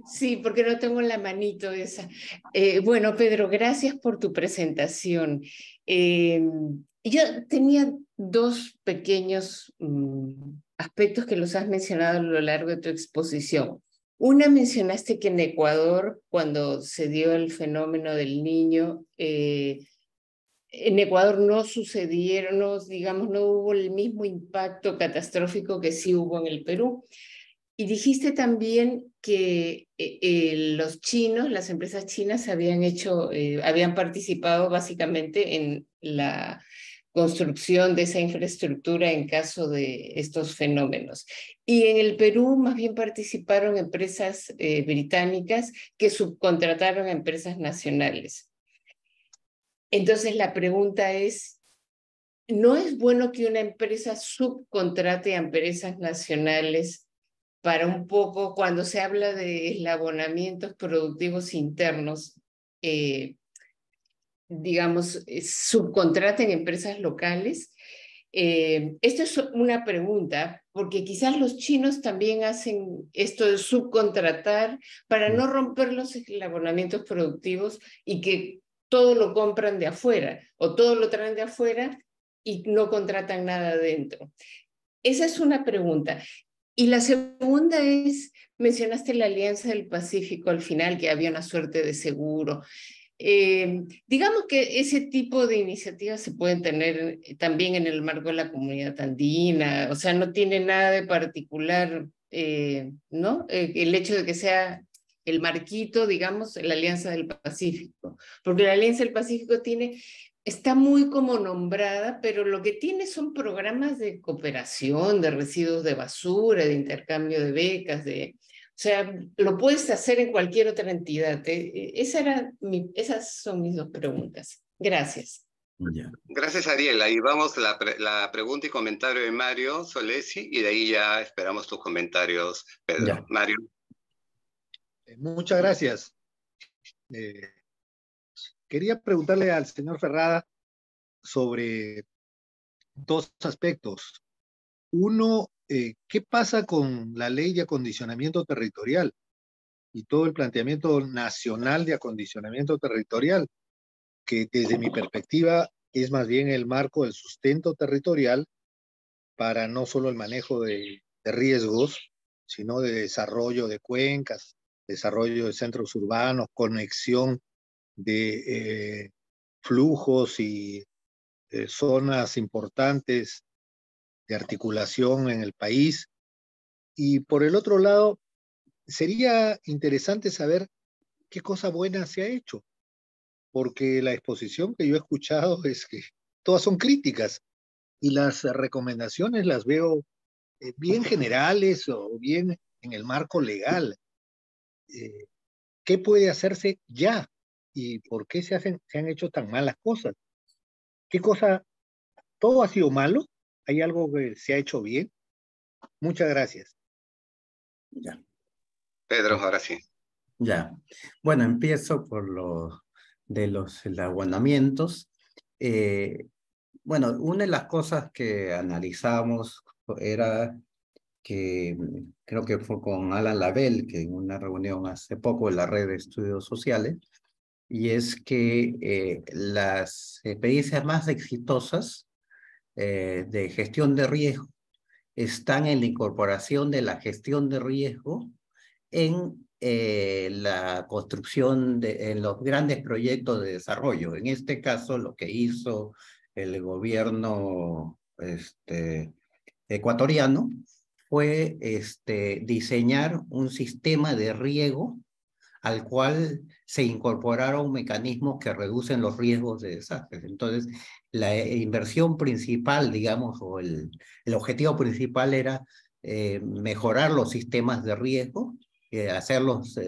Sí, porque no tengo la manito esa. Eh, bueno, Pedro, gracias por tu presentación. Em, yo tenía dos pequeños mm, aspectos que los has mencionado a lo largo de tu exposición. Una mencionaste que en Ecuador, cuando se dio el fenómeno del niño, eh, en Ecuador no sucedieron, digamos, no hubo el mismo impacto catastrófico que sí hubo en el Perú. Y dijiste también que eh, eh, los chinos, las empresas chinas habían hecho, eh, habían participado básicamente en la construcción de esa infraestructura en caso de estos fenómenos. Y en el Perú más bien participaron empresas británicas que subcontrataron a empresas nacionales. Entonces la pregunta es, ¿no es bueno que una empresa subcontrate a empresas nacionales para un poco, cuando se habla de eslabonamientos productivos internos, eh, digamos, eh, subcontraten empresas locales? Esta eh, esto es una pregunta, porque quizás los chinos también hacen esto de subcontratar para mm. no romper los eslabonamientos productivos y que todo lo compran de afuera o todo lo traen de afuera y no contratan nada adentro. Esa es una pregunta. Y la segunda es, mencionaste la Alianza del Pacífico al final, que había una suerte de seguro. Eh, digamos que ese tipo de iniciativas se pueden tener también en el marco de la comunidad andina, o sea, no tiene nada de particular, eh, ¿no? Eh, el hecho de que sea el marquito, digamos, la Alianza del Pacífico, porque la Alianza del Pacífico tiene, está muy como nombrada, pero lo que tiene son programas de cooperación, de residuos de basura, de intercambio de becas, de, o sea, lo puedes hacer en cualquier otra entidad. Eh, eh, esa era mi, esas son mis dos preguntas. Gracias. Gracias, Ariel. Ahí vamos la, la, pregunta y comentario de Mario Solesi y de ahí ya esperamos tus comentarios, Pedro. Mario. Eh, muchas gracias. Eh, quería preguntarle al señor Ferrada sobre dos aspectos. Uno, eh, ¿qué pasa con la ley de acondicionamiento territorial y todo el planteamiento nacional de acondicionamiento territorial? Que desde mi perspectiva es más bien el marco del sustento territorial para no solo el manejo de, de riesgos, sino de desarrollo de cuencas, desarrollo de centros urbanos, conexión de eh, flujos y eh, zonas importantes de articulación en el país. Y por el otro lado, sería interesante saber qué cosa buena se ha hecho, porque la exposición que yo he escuchado es que todas son críticas y las recomendaciones las veo eh, bien generales o bien en el marco legal. Eh, qué puede hacerse ya y por qué se, hacen, se han hecho tan malas cosas. ¿Qué cosa? ¿Todo ha sido malo? ¿Hay algo que se ha hecho bien? Muchas gracias. Ya. Pedro, ahora sí. Ya. Bueno, empiezo por lo de los aguanamientos. Eh, bueno, una de las cosas que analizamos era que mm, creo que fue con Alan Label, que en una reunión hace poco en la red de estudios sociales, y es que eh, las experiencias más exitosas eh, de gestión de riesgo están en la incorporación de la gestión de riesgo en eh, la construcción de en los grandes proyectos de desarrollo. En este caso, lo que hizo el gobierno este, ecuatoriano fue este, diseñar un sistema de riego al cual se incorporaron mecanismos que reducen los riesgos de desastres. Entonces, la eh, inversión principal, digamos, o el, objetivo principal era eh, mejorar los sistemas de riesgo, eh, hacerlos,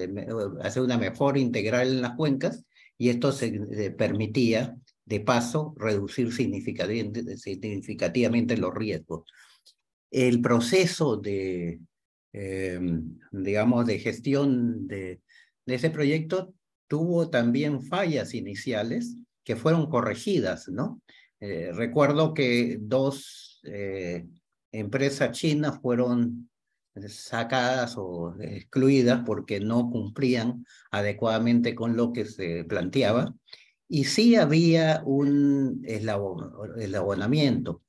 hacer una mejora integral en las cuencas, y esto permitía, de paso, reducir significativamente los riesgos el proceso de, em, digamos, de gestión de, ese proyecto tuvo también fallas iniciales que fueron corregidas, ¿no? Eh, recuerdo que dos eh, empresas chinas fueron sacadas o excluidas porque no cumplían adecuadamente con lo que se planteaba. Y sí había un eslabonamiento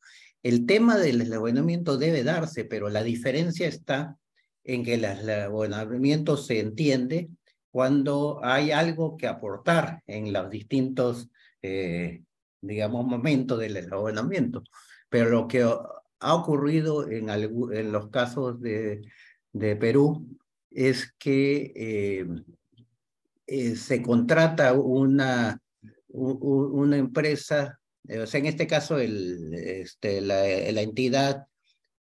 el tema del eslabonamiento debe darse, pero la diferencia está en que el eslabonamiento se entiende cuando hay algo que aportar en los distintos, eh, digamos, momentos del eslabonamiento. Pero lo que ha ocurrido en, los casos de, Perú es que eh, eh, se contrata una, una empresa eh, en este caso el, este, la, entidad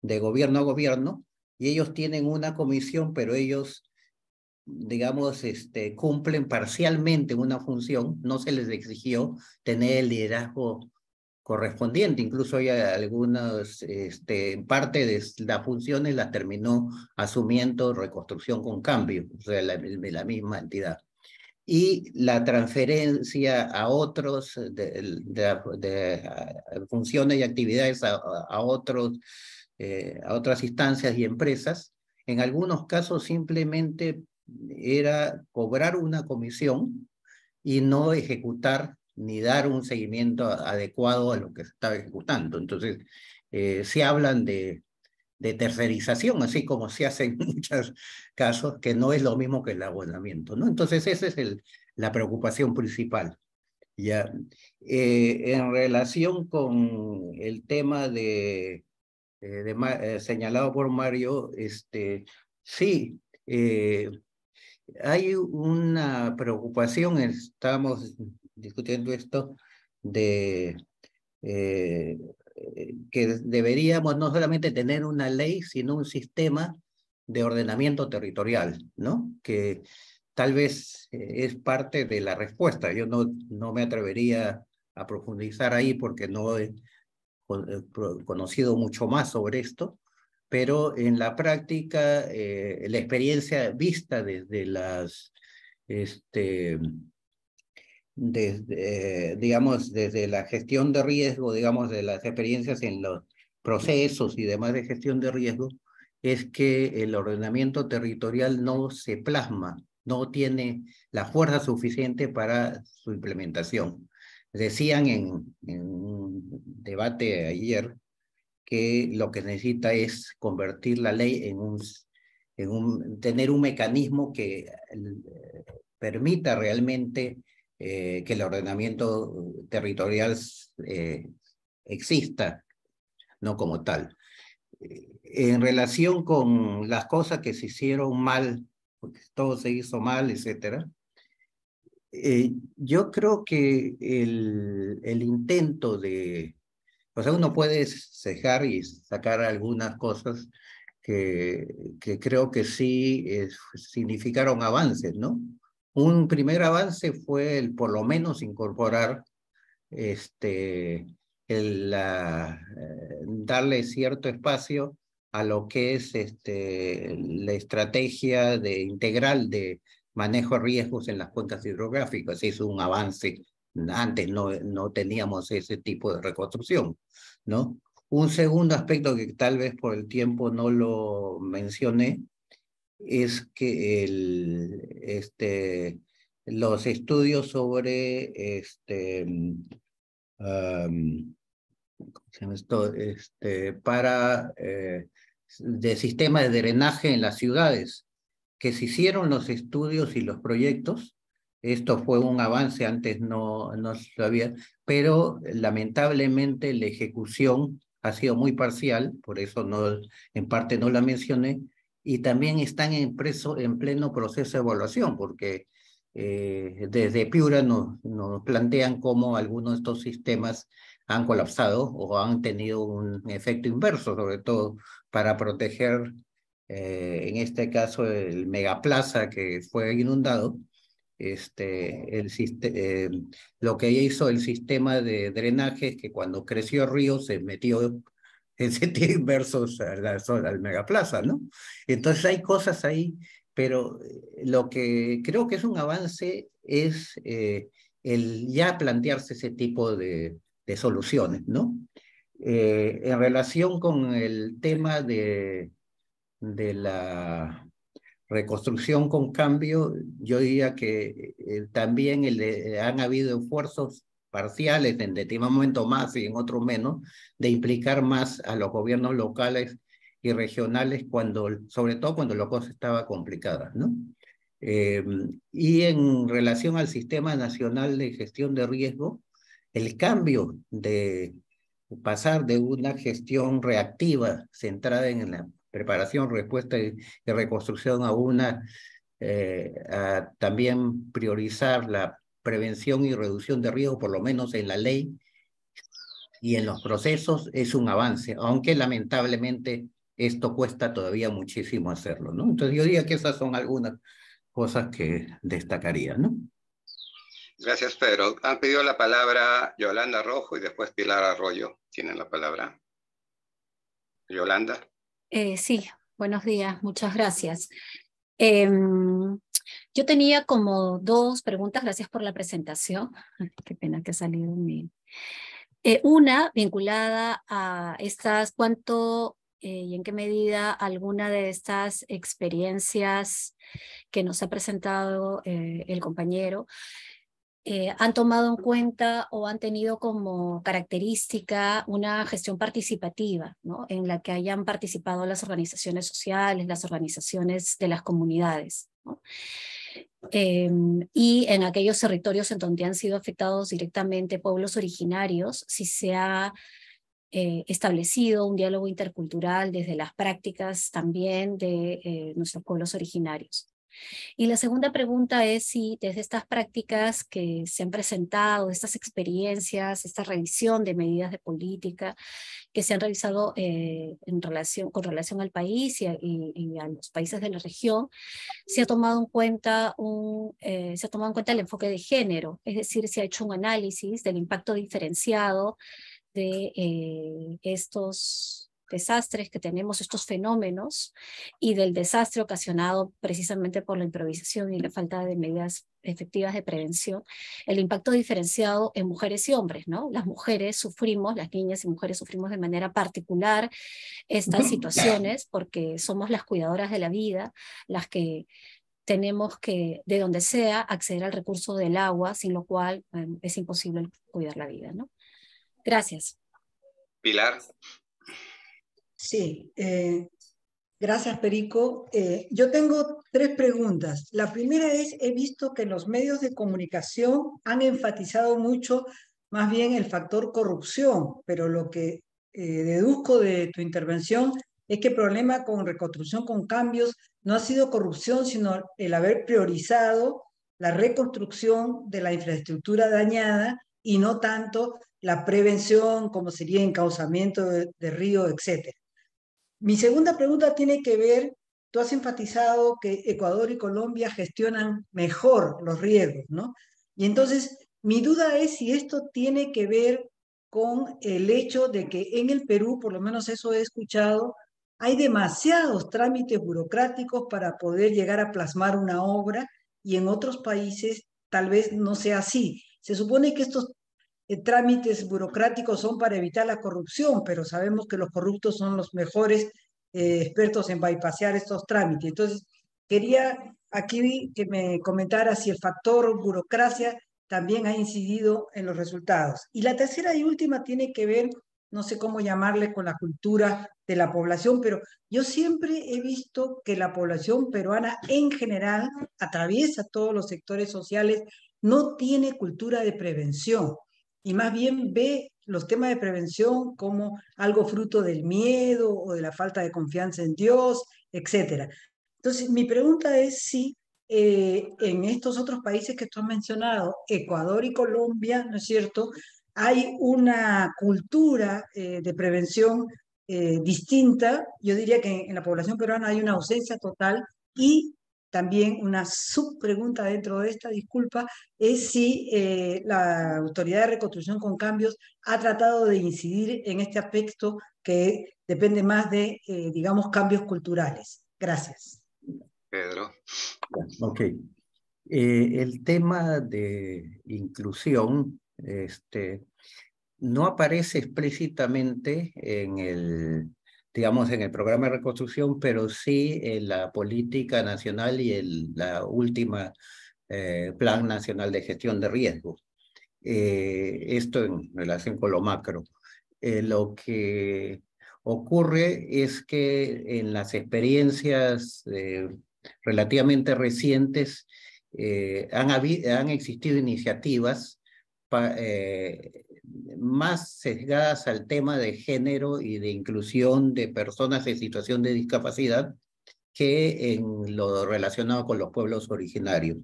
de gobierno a gobierno, y ellos tienen una comisión, pero ellos, digamos, este, cumplen parcialmente una función, no se les exigió tener el liderazgo correspondiente, incluso hay algunas, este, parte de las funciones las terminó asumiendo reconstrucción con cambio, o sea, la misma entidad y la transferencia a otros eh, de, funciones y actividades a, otros, eh, a otras instancias y empresas. En algunos casos simplemente era cobrar una comisión y no ejecutar ni dar un seguimiento adecuado a lo que se estaba ejecutando. Entonces, eh, se hablan de de tercerización, así como se hace en muchos casos, que no es lo mismo que el abonamiento. ¿no? Entonces, esa es el, la preocupación principal. Ya. Eh, en relación con el tema de, eh, eh, señalado por Mario, este, sí, hay una preocupación, estamos discutiendo esto, de eh, que deberíamos no solamente tener una ley, sino un sistema de ordenamiento territorial, ¿no? Que tal vez eh, es parte de la respuesta. Yo no, no me atrevería a profundizar ahí porque no he eh, conocido mucho más sobre esto, pero en la práctica, la experiencia vista desde las este, desde, eh, digamos, desde la gestión de riesgo, digamos, de las experiencias en los procesos y demás de gestión de riesgo, es que el ordenamiento territorial no se plasma, no tiene la fuerza suficiente para su implementación. Decían en, en un debate ayer que lo que necesita es convertir la ley en un, en un tener un mecanismo que eh, permita realmente eh, que el ordenamiento territorial eh, exista, no como tal. Eh, en relación con las cosas que se hicieron mal, porque todo se hizo mal, etcétera, yo creo que el, el intento de, o sea, uno puede cejar y sacar algunas cosas que, que creo que sí significaron avances, ¿no? Un primer avance fue el por lo menos incorporar este, el, eh, darle cierto espacio a lo que es este, la estrategia de, integral de manejo de riesgos en las cuencas hidrográficas. Es un avance. Antes no, no teníamos ese tipo de reconstrucción, ¿no? Un segundo aspecto que tal vez por el tiempo no lo mencioné es que el, este, los estudios sobre este, mm, ah, mm, Este, para eh, de sistema de drenaje en las ciudades, que se hicieron los estudios y los proyectos. Esto fue un avance, antes no, no se sabía, pero lamentablemente la ejecución ha sido muy parcial, por eso no, en parte no la mencioné, y también están en, preso, en pleno proceso de evaluación, porque eh, desde Piura nos, nos plantean cómo algunos de estos sistemas han colapsado o han tenido un efecto inverso, sobre todo para proteger, eh, en este caso, el megaplaza que fue inundado. Este, el, eh, lo que hizo el sistema de drenaje que cuando creció el río se metió en versus al, al megaplaza, ¿no? Entonces hay cosas ahí, pero eh, lo que creo que es un avance es eh, el ya plantearse ese tipo de, soluciones, ¿no? Eh, en relación con el tema de, la reconstrucción con cambio, yo diría que también han habido esfuerzos parciales, en determinado momento más y en otro menos, de implicar más a los gobiernos locales y regionales, cuando, sobre todo cuando la cosa estaba complicada. ¿no? Eh, y en relación al Sistema Nacional de Gestión de Riesgo, el cambio de pasar de una gestión reactiva centrada en la preparación, respuesta y, reconstrucción a una, eh, a también priorizar la prevención y reducción de riesgo, por lo menos en la ley y en los procesos, es un avance, aunque lamentablemente esto cuesta todavía muchísimo hacerlo, ¿no? Entonces yo diría que esas son algunas cosas que destacaría, ¿no? Gracias, Pedro. Han pedido la palabra Yolanda Rojo y después Pilar Arroyo. Tienen la palabra. Yolanda. Eh, sí, buenos días, muchas gracias. Em, yo tenía como dos preguntas, gracias por la presentación. qué pena que ha salido mi... Eh, una vinculada a estas, cuánto eh, y en qué medida alguna de estas experiencias que nos ha presentado eh, el compañero han tomado en cuenta o han tenido como característica una gestión participativa, ¿no? en la que hayan participado las organizaciones sociales, las organizaciones de las comunidades. ¿no? Em, y en aquellos territorios en donde han sido afectados directamente pueblos originarios, si se ha eh, establecido un diálogo intercultural desde las prácticas también de eh, nuestros pueblos originarios. Y la segunda pregunta es si desde estas prácticas que se han presentado, estas experiencias, esta revisión de medidas de política que se han realizado eh, en relación, con relación al país y a, los países de la región, se ha tomado en cuenta un, eh, se ha tomado en cuenta el enfoque de género, es decir, se ha hecho un análisis del impacto diferenciado de eh, estos desastres que tenemos estos fenómenos y del desastre ocasionado precisamente por la improvisación y la falta de medidas efectivas de prevención, el impacto diferenciado en mujeres y hombres, ¿no? Las mujeres sufrimos, las niñas y mujeres sufrimos de manera particular estas situaciones porque somos las cuidadoras de la vida, las que tenemos que, de donde sea, acceder al recurso del agua, sin lo cual es imposible cuidar la vida, ¿no? Gracias. Pilar. Sí, eh, gracias Perico. Eh, yo tengo tres preguntas. La primera es, he visto que los medios de comunicación han enfatizado mucho más bien el factor corrupción, pero lo que eh, deduzco de tu intervención es que el problema con reconstrucción con cambios no ha sido corrupción, sino el haber priorizado la reconstrucción de la infraestructura dañada y no tanto la prevención, como sería encauzamiento de, de río, etc. Mi segunda pregunta tiene que ver, tú has enfatizado que Ecuador y Colombia gestionan mejor los riesgos, ¿no? Y entonces, mi duda es si esto tiene que ver con el hecho de que en el Perú, por lo menos eso he escuchado, hay demasiados trámites burocráticos para poder llegar a plasmar una obra y en otros países tal vez no sea así. Se supone que estos eh, trámites burocráticos son para evitar la corrupción, pero sabemos que los corruptos son los mejores eh, expertos en bypassear estos trámites. Entonces, quería aquí que me comentara si el factor burocracia también ha incidido en los resultados. Y la tercera y última tiene que ver, no sé cómo llamarle, con la cultura de la población, pero yo siempre he visto que la población peruana en general atraviesa todos los sectores sociales, no tiene cultura de prevención y más bien ve los temas de prevención como algo fruto del miedo o de la falta de confianza en Dios, etc. Entonces, mi pregunta es si eh, en estos otros países que tú has mencionado, Ecuador y Colombia, ¿no es cierto? Hay una cultura eh, de prevención eh, distinta. Yo diría que en, en la población peruana hay una ausencia total y también una subpregunta dentro de esta, disculpa, es si eh, la Autoridad de Reconstrucción con Cambios ha tratado de incidir en este aspecto que depende más de, eh, digamos, cambios culturales. Gracias. Pedro. Ok. Eh, el tema de inclusión este, no aparece explícitamente en el digamos, en el programa de reconstrucción, pero sí en la política nacional y en la última eh, Plan Nacional de Gestión de riesgo. Eh, esto en relación con lo macro. Eh, lo que ocurre es que en las experiencias relativamente recientes han, han existido iniciativas más sesgadas al tema de género y de inclusión de personas en situación de discapacidad que en lo relacionado con los pueblos originarios.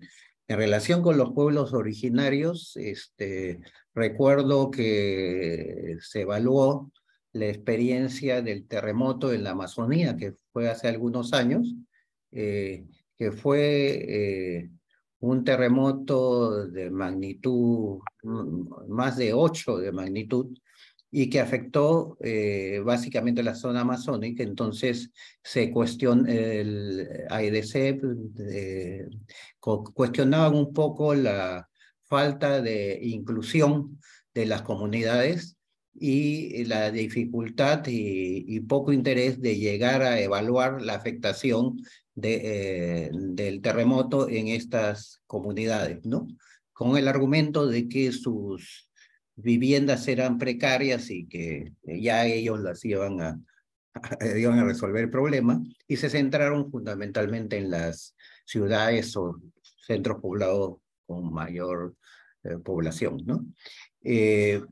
En relación con los pueblos originarios, este, recuerdo que se evaluó la experiencia del terremoto en la Amazonía, que fue hace algunos años, eh, que fue eh, un terremoto de magnitud, mm, más de ocho de magnitud, y que afectó eh, básicamente la zona amazónica. Entonces se cuestiona, el AEDC eh, pues, cuestionaban un poco la falta de inclusión de las comunidades y la dificultad y, y, poco interés de llegar a evaluar la afectación eh, del terremoto en estas comunidades, ¿no? Con el argumento de que sus viviendas eran precarias y que eh, ya ellos las iban a, eh, iban a resolver el problema y se centraron fundamentalmente en las ciudades o centros poblados con mayor población, ¿no? Eh,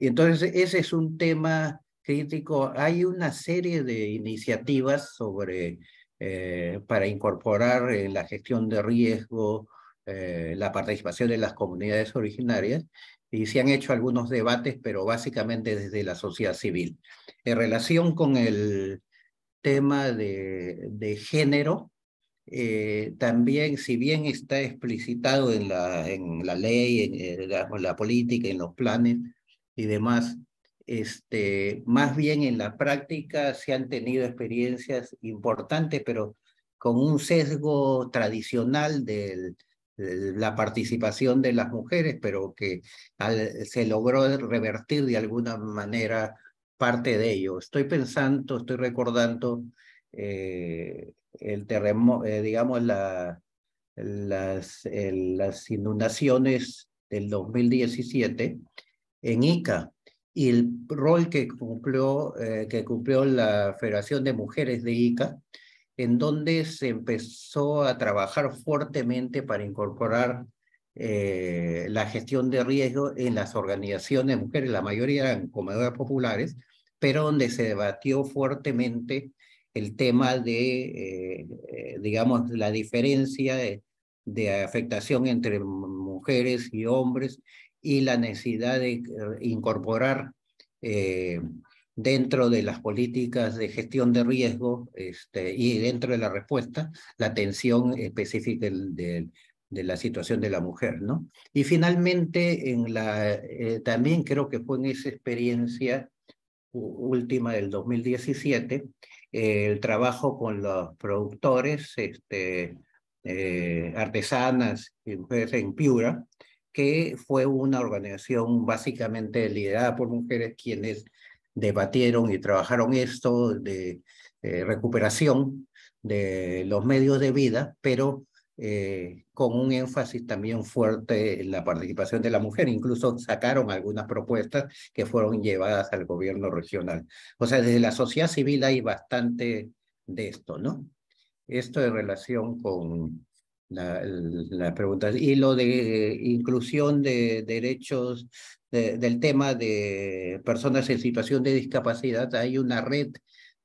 entonces, ese es un tema crítico. Hay una serie de iniciativas sobre eh, para incorporar en la gestión de riesgo eh, la participación de las comunidades originarias y se han hecho algunos debates, pero básicamente desde la sociedad civil. En relación con el tema de, género, eh, también, si bien está explicitado en la, en la ley, en, en la política, en los planes y demás, este, más bien en la práctica se han tenido experiencias importantes, pero con un sesgo tradicional de la participación de las mujeres, pero que se logró revertir de alguna manera parte de ello. Estoy pensando, estoy recordando eh, el terremoto, eh, digamos, las, eh, las inundaciones del 2017 en Ica, y el rol que cumplió, eh, que cumplió la Federación de Mujeres de ICA, en donde se empezó a trabajar fuertemente para incorporar eh, la gestión de riesgo en las organizaciones de mujeres, la mayoría eran comedoras populares, pero donde se debatió fuertemente el tema de, eh, digamos, la diferencia de afectación entre mujeres y hombres y la necesidad de eh, incorporar eh, dentro de las políticas de gestión de riesgo este, y dentro de la respuesta la atención específica de la situación de la mujer. ¿no? Y finalmente, en la, eh, también creo que fue en esa experiencia última del 2017, el trabajo con los productores, este, artesanas y mujeres en Piura, que fue una organización básicamente liderada por mujeres quienes debatieron y trabajaron esto de eh, recuperación de los medios de vida, pero eh, con un énfasis también fuerte en la participación de la mujer. Incluso sacaron algunas propuestas que fueron llevadas al gobierno regional. O sea, desde la sociedad civil hay bastante de esto, ¿no? Esto en relación con la, la pregunta. Y lo de inclusión de derechos del tema de personas en situación de discapacidad, hay una red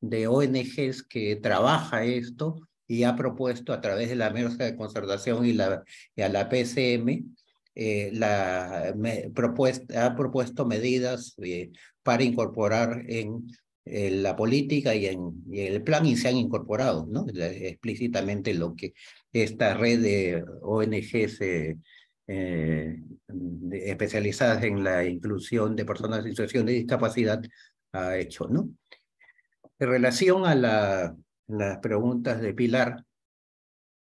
de ONGs que trabaja esto y ha propuesto a través de la Mesa de Concertación y, la, y a la PCM, eh, la, propuesta, ha propuesto medidas eh, para incorporar en en la política y en, el plan y se han incorporado ¿no? explícitamente lo que esta red de ONGs eh, eh, especializadas en la inclusión de personas en situación de discapacidad ha hecho. ¿no? En relación a las preguntas de Pilar,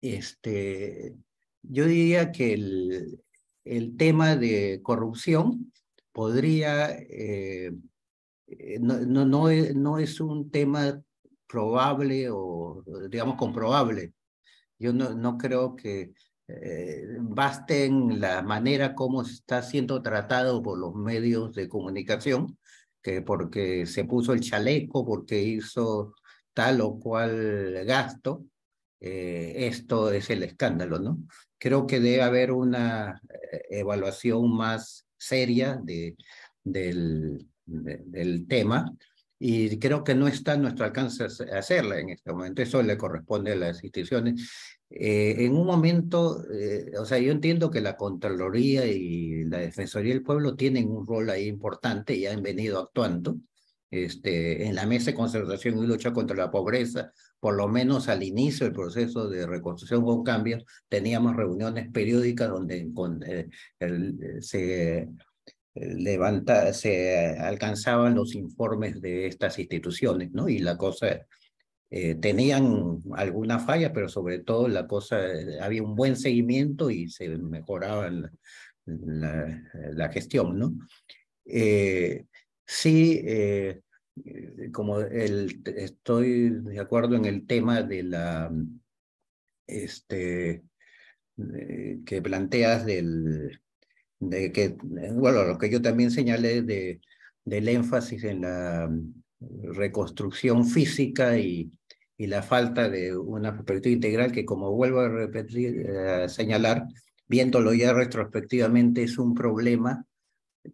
este, yo diría que el, tema de corrupción podría... Eh, eh, no, no, no, es, un tema probable o, digamos, comprobable. Yo no, no creo que eh, baste en la manera como está siendo tratado por los medios de comunicación, que porque se puso el chaleco, porque hizo tal o cual gasto, eh, esto es el escándalo, ¿no? Creo que debe haber una evaluación más seria de, del, del tema y creo que no está a nuestro alcance hacerla en este momento. Eso le corresponde a las instituciones. Eh, en un momento, eh, o sea, yo entiendo que la Contraloría y la Defensoría del Pueblo tienen un rol ahí importante y han venido actuando. Este, en la mesa de concertación y lucha contra la pobreza, por lo menos al inicio del proceso de reconstrucción con cambios, teníamos reuniones periódicas donde con, eh, se eh, levanta, se alcanzaban los informes de estas instituciones, ¿no? Y la cosa, eh, tenían alguna falla, pero sobre todo la cosa, eh, había un buen seguimiento y se mejoraba la, gestión, ¿no? sí, como el, estoy de acuerdo en el tema de la, este, que planteas del, de que, eh, bueno, lo que yo también señalé de, del énfasis en la mm, reconstrucción física y, la falta de una perspectiva integral que, como vuelvo a señalar, viéndolo ya retrospectivamente, es un problema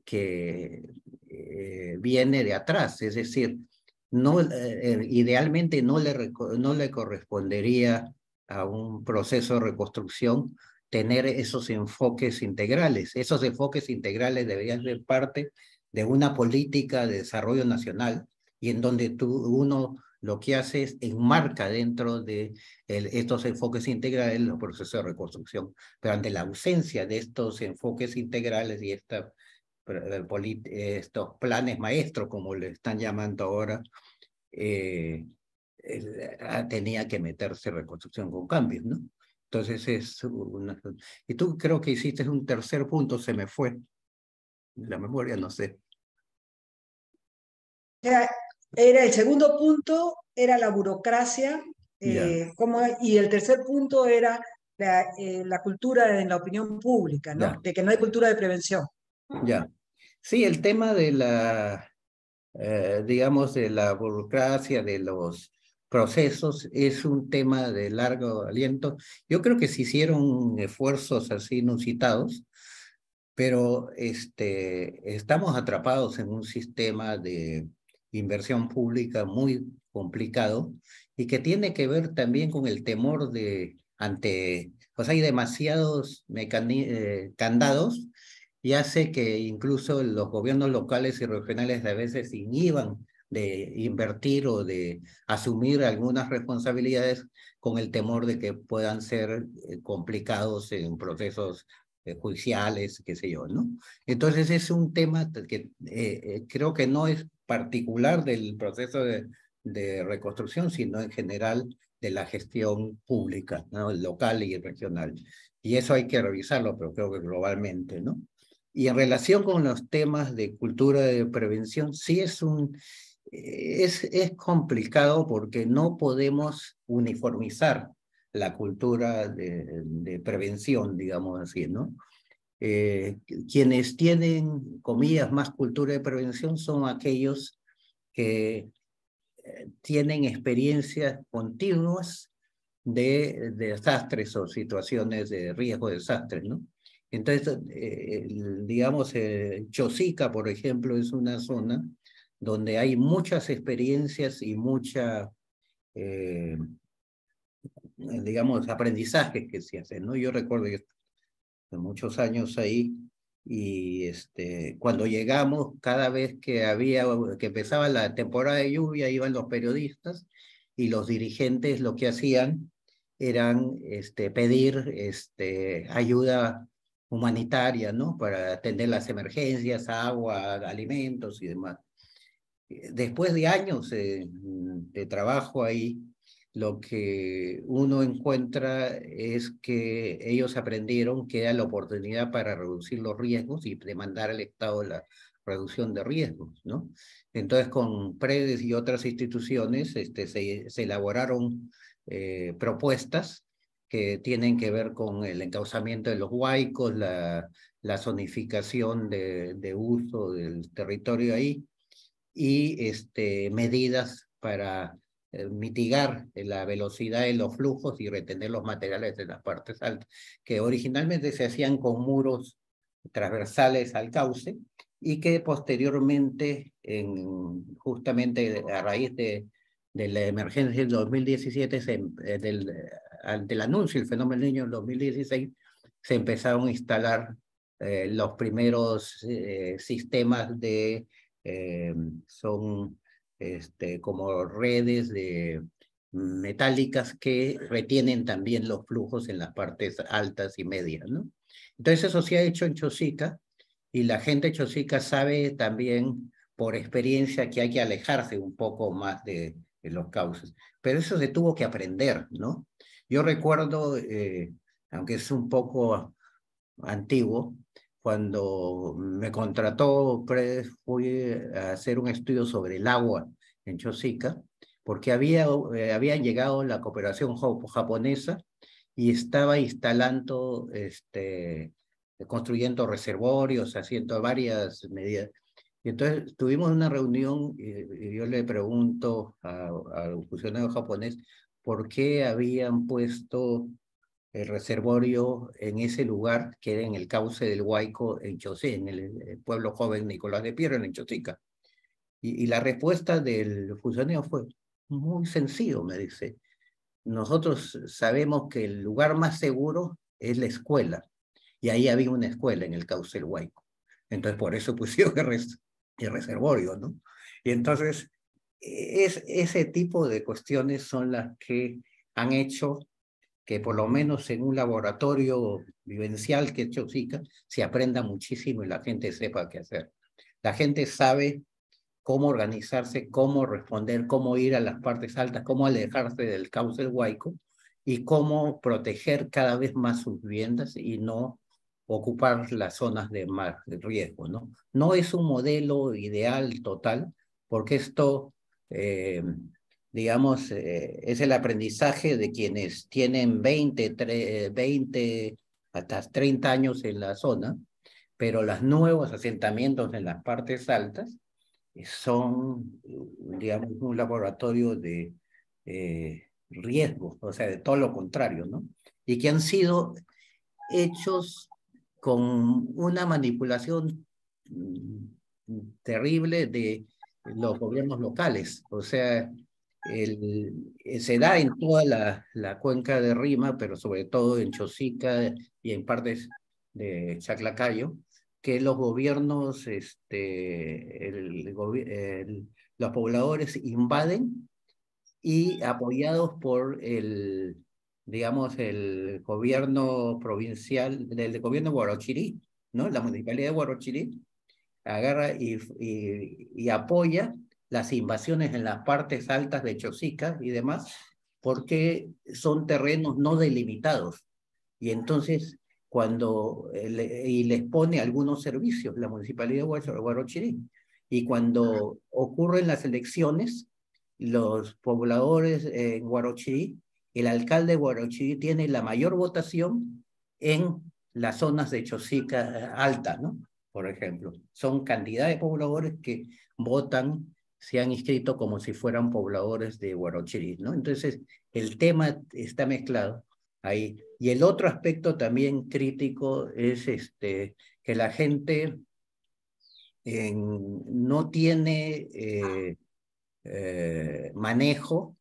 que eh, viene de atrás, es decir, no, eh, idealmente no no le correspondería a un proceso de reconstrucción tener esos enfoques integrales. Esos enfoques integrales deberían ser parte de una política de desarrollo nacional y en donde tú, uno lo que hace es enmarca dentro de estos enfoques integrales los procesos de reconstrucción. Pero ante la ausencia de estos enfoques integrales y eh, eh, estos planes maestros, como le están llamando ahora, eh, tenía que meterse reconstrucción con cambios, ¿no? Entonces es una... Y tú creo que hiciste un tercer punto, se me fue. La memoria, no sé. Era, era el segundo punto, era la burocracia, eh, como, y el tercer punto era la, eh, la cultura en la opinión pública, ¿no? de que no hay cultura de prevención. Ya. Sí, el tema de la, eh, digamos, de la burocracia, de los procesos, es un tema de largo aliento. Yo creo que se hicieron esfuerzos así inusitados, pero este, estamos atrapados en un sistema de inversión pública muy complicado y que tiene que ver también con el temor de ante, pues hay demasiados eh, candados y hace que incluso los gobiernos locales y regionales a veces inhiban de invertir o de asumir algunas responsabilidades con el temor de que puedan ser eh, complicados en procesos eh, judiciales, qué sé yo, ¿no? Entonces es un tema que eh, creo que no es particular del proceso de, de, reconstrucción, sino en general de la gestión pública, ¿no? local y regional. Y eso hay que revisarlo, pero creo que globalmente, ¿no? Y en relación con los temas de cultura de prevención, sí es un, es, es complicado porque no podemos uniformizar la cultura de, prevención, digamos así, ¿no? Eh, quienes tienen, comillas, más cultura de prevención son aquellos que eh, tienen experiencias continuas de, desastres o situaciones de riesgo de desastres, ¿no? Entonces, eh, digamos, Chosica, por ejemplo, es una zona donde hay muchas experiencias y mucha, eh, digamos, aprendizajes que se hacen, ¿no? Yo recuerdo que muchos años ahí y este, cuando llegamos, cada vez que, había, que empezaba la temporada de lluvia, iban los periodistas y los dirigentes lo que hacían eran este, pedir este, ayuda humanitaria, ¿no? Para atender las emergencias, agua, alimentos y demás después de años de trabajo ahí, lo que uno encuentra es que ellos aprendieron que era la oportunidad para reducir los riesgos y demandar al Estado la reducción de riesgos, ¿no? Entonces, con PREDES y otras instituciones este, se, elaboraron eh, propuestas que tienen que ver con el encauzamiento de los huaicos, la, la zonificación de, de uso del territorio ahí, y este, medidas para eh, mitigar la velocidad de los flujos y retener los materiales de las partes altas, que originalmente se hacían con muros transversales al cauce y que posteriormente, en, justamente a raíz de, de la emergencia del 2017, eh, del, eh, ante el anuncio del fenómeno del niño en 2016, se empezaron a instalar los primeros sistemas de eh, son este, como redes de metálicas que retienen también los flujos en las partes altas y medias, ¿no? Entonces eso se ha hecho en Chosica y la gente Chosica sabe también por experiencia que hay que alejarse un poco más de, los cauces, pero eso se tuvo que aprender, ¿no? Yo recuerdo, eh, aunque es un poco antiguo, cuando me contrató fui a hacer un estudio sobre el agua en Chosica, porque había, eh, llegado la cooperación japonesa y estaba instalando, este, construyendo reservorios, haciendo varias medidas. Y entonces tuvimos una reunión y, y yo le pregunto al funcionario japonés por qué habían puesto el reservorio en ese lugar, que era en el cauce del Huayco, en Chosé, en el pueblo joven Nicolás de Pierre en Chosica. Y, y, la respuesta del funcionario fue muy sencillo, me dice. Nosotros sabemos que el lugar más seguro es la escuela, y ahí había una escuela en el cauce del Huayco. Entonces, por eso pusieron el, reservorio, ¿no? Y entonces, es, ese tipo de cuestiones son las que han hecho que por lo menos en un laboratorio vivencial que hecho se aprenda muchísimo y la gente sepa qué hacer. La gente sabe cómo organizarse, cómo responder, cómo ir a las partes altas, cómo alejarse del cauce del huaico y cómo proteger cada vez más sus viviendas y no ocupar las zonas de más riesgo. ¿no? es un modelo ideal total porque esto eh, digamos, eh, es el aprendizaje de quienes tienen 20, 20, hasta 30 años en la zona, pero los nuevos asentamientos en las partes altas eh, son, digamos, un laboratorio de eh, riesgo, o sea, de todo lo contrario, ¿no? Y que han sido hechos con una manipulación mm, terrible de los gobiernos locales, o sea, el, eh, se da en toda la, la, cuenca de Rima, pero sobre todo en Chosica y en partes de Chaclacayo, que los gobiernos, este, el, los pobladores invaden y apoyados por el, digamos, el gobierno provincial, del gobierno de Guarochirí, ¿no? La municipalidad de Guarochirí agarra y, y, y apoya las invasiones en las partes altas de Chosica y demás, porque son terrenos no delimitados. Y entonces, cuando, eh, y les pone algunos servicios, la Municipalidad de Guarochirí. Y cuando ocurren las elecciones, los pobladores en Guarochirí, el alcalde de Guarochirí tiene la mayor votación en las zonas de Chosica eh, alta, ¿no? Por ejemplo, son cantidad de pobladores que votan se han inscrito como si fueran pobladores de Huarochirí, ¿no? Entonces, el tema está mezclado ahí. Y el otro aspecto también crítico es este, que la gente no tiene eh, eh, manejo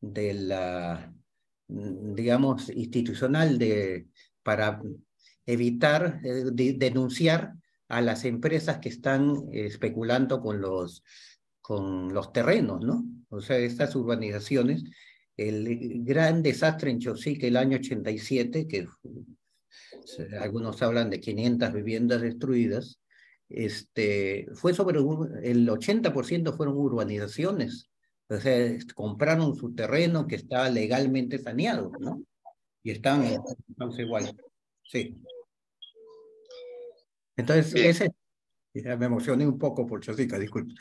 de la, digamos, institucional de, para evitar, eh, denunciar a las empresas que están especulando con los con los terrenos, ¿no? O sea, estas urbanizaciones, el gran desastre en Chosique el año 87, que algunos hablan de 500 viviendas destruidas, este, fue sobre el 80% fueron urbanizaciones, o sea, compraron su terreno que estaba legalmente saneado, ¿no? Y estaban entonces igual. Sí. Entonces, ese, me emocioné un poco por Chosica, disculpe.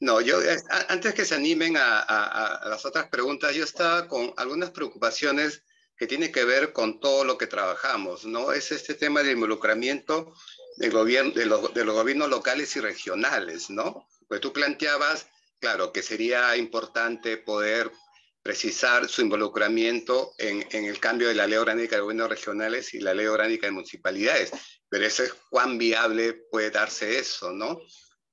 No, yo eh, antes que se animen a, las otras preguntas, yo estaba con algunas preocupaciones que tienen que ver con todo lo que trabajamos, ¿no? Es este tema del involucramiento del gobierno, de, de los gobiernos locales y regionales, ¿no? Pues tú planteabas, claro, que sería importante poder precisar su involucramiento en, el cambio de la ley orgánica de gobiernos regionales y la ley orgánica de municipalidades. Pero eso es cuán viable puede darse eso, ¿no?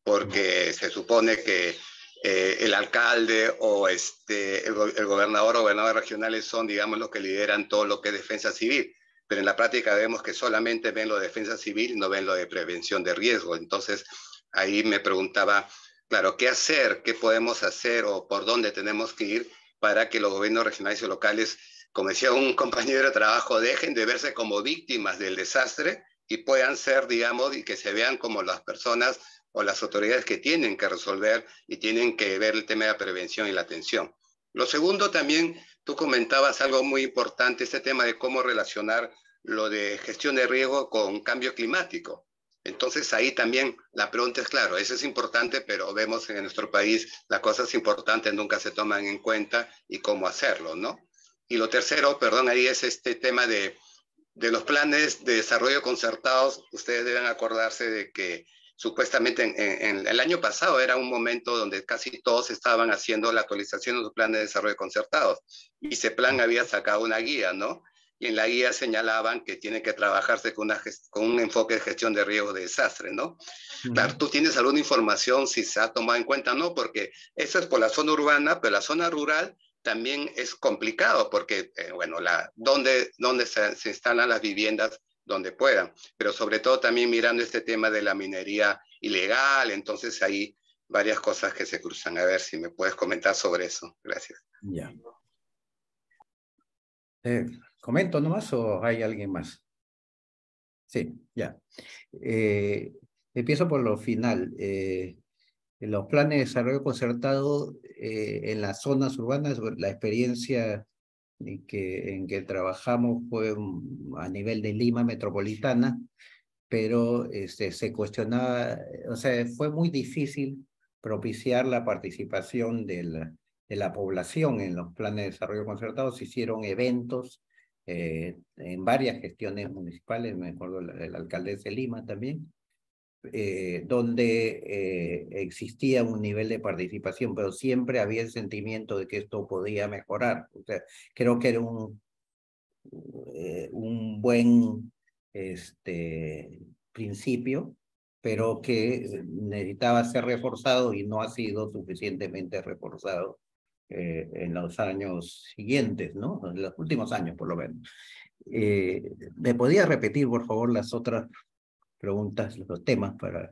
Porque se supone que eh, el alcalde o este, el, gobernador o gobernador regionales son, digamos, los que lideran todo lo que es defensa civil. Pero en la práctica vemos que solamente ven lo de defensa civil y no ven lo de prevención de riesgo. Entonces, ahí me preguntaba, claro, ¿qué hacer? ¿Qué podemos hacer o por dónde tenemos que ir? para que los gobiernos regionales y locales, como decía un compañero de trabajo, dejen de verse como víctimas del desastre y puedan ser, digamos, y que se vean como las personas o las autoridades que tienen que resolver y tienen que ver el tema de la prevención y la atención. Lo segundo también, tú comentabas algo muy importante, este tema de cómo relacionar lo de gestión de riesgo con cambio climático. Entonces ahí también la pregunta es, claro, eso es importante, pero vemos en nuestro país las cosas importantes nunca se toman en cuenta y cómo hacerlo, ¿no? Y lo tercero, perdón, ahí es este tema de, los planes de desarrollo concertados. Ustedes deben acordarse de que supuestamente el año pasado era un momento donde casi todos estaban haciendo la actualización de los planes de desarrollo concertados y ese plan había sacado una guía, ¿no? y en la guía señalaban que tiene que trabajarse con, con un enfoque de gestión de riesgo de desastre, ¿no? tú tienes alguna información si se ha tomado en cuenta, ¿no? Porque eso es por la zona urbana, pero la zona rural también es complicado porque, eh, bueno, la, donde, dónde se, instalan las viviendas, donde puedan, pero sobre todo también mirando este tema de la minería ilegal, entonces hay varias cosas que se cruzan. A ver si me puedes comentar sobre eso. Gracias. Ya. Eh, ¿Comento nomás o hay alguien más? Sí, ya. Eh, empiezo por lo final. Eh, los planes de desarrollo concertado eh, en las zonas urbanas, la experiencia en que, trabajamos fue a nivel de Lima metropolitana, pero este, se cuestionaba, o sea, fue muy difícil propiciar la participación de la, de la población en los planes de desarrollo concertado. Se hicieron eventos eh, en varias gestiones municipales, me acuerdo el alcalde de Lima también, eh, donde eh, existía un nivel de participación, pero siempre había el sentimiento de que esto podía mejorar. O sea, creo que era un, un buen este, principio, pero que necesitaba ser reforzado y no ha sido suficientemente reforzado eh, en los años siguientes, ¿no? En los últimos años, por lo menos. Eh, ¿Me podía repetir, por favor, las otras preguntas, los temas para...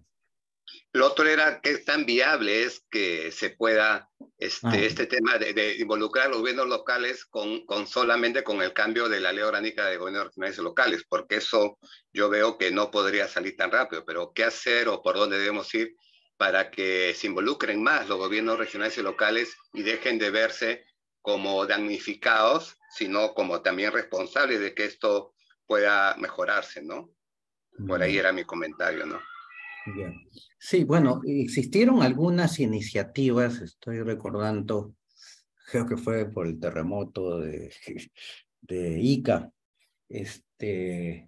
Lo otro era qué tan viable es que se pueda este, ah. este tema de, involucrar los gobiernos locales con, con solamente con el cambio de la ley orgánica de gobiernos regionales y locales, porque eso yo veo que no podría salir tan rápido, pero qué hacer o por dónde debemos ir para que se involucren más los gobiernos regionales y locales y dejen de verse como damnificados, sino como también responsables de que esto pueda mejorarse, ¿no? Por ahí era mi comentario, ¿no? Sí, bueno, existieron algunas iniciativas, estoy recordando, creo que fue por el terremoto de, de Ica, este,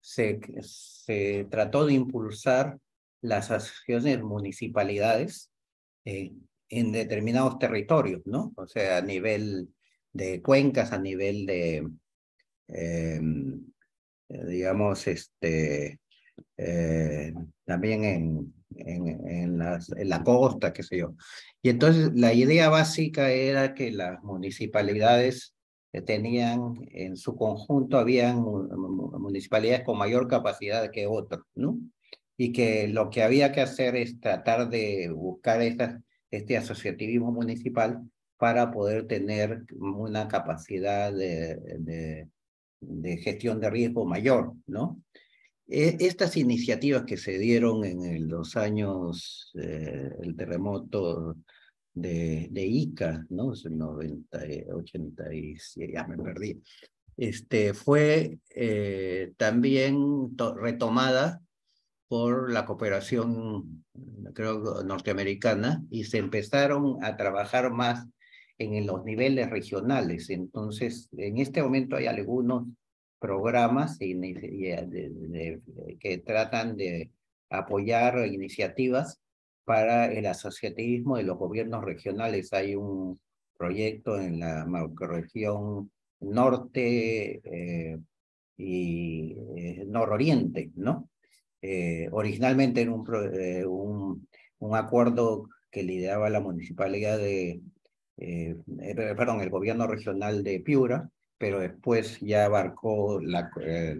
se, se trató de impulsar las acciones municipalidades eh, en determinados territorios, ¿no? O sea, a nivel de cuencas, a nivel de, em, digamos, este, eh, también en, en, en, las, en la costa, qué sé yo. Y entonces la idea básica era que las municipalidades eh, tenían en su conjunto, habían municipalidades con mayor capacidad que otras, ¿no? y que lo que había que hacer es tratar de buscar esas, este asociativismo municipal para poder tener una capacidad de, de, gestión de riesgo mayor, ¿no? E, estas iniciativas que se dieron en los años, eh, el terremoto de, de Ica, ¿no? 90, 86 eh, ya me perdí. Este, fue eh, también retomada por la cooperación, creo, norteamericana, y se empezaron a trabajar más en los niveles regionales. Entonces, en este momento hay algunos programas eh, que tratan de apoyar iniciativas para el asociativismo de los gobiernos regionales. Hay un proyecto en la macroregión norte eh, y eh, nororiente, ¿no? Eh, originalmente en un, eh, un, un, acuerdo que lideraba la municipalidad de, eh, eh, perdón, el gobierno regional de Piura, pero después ya abarcó la,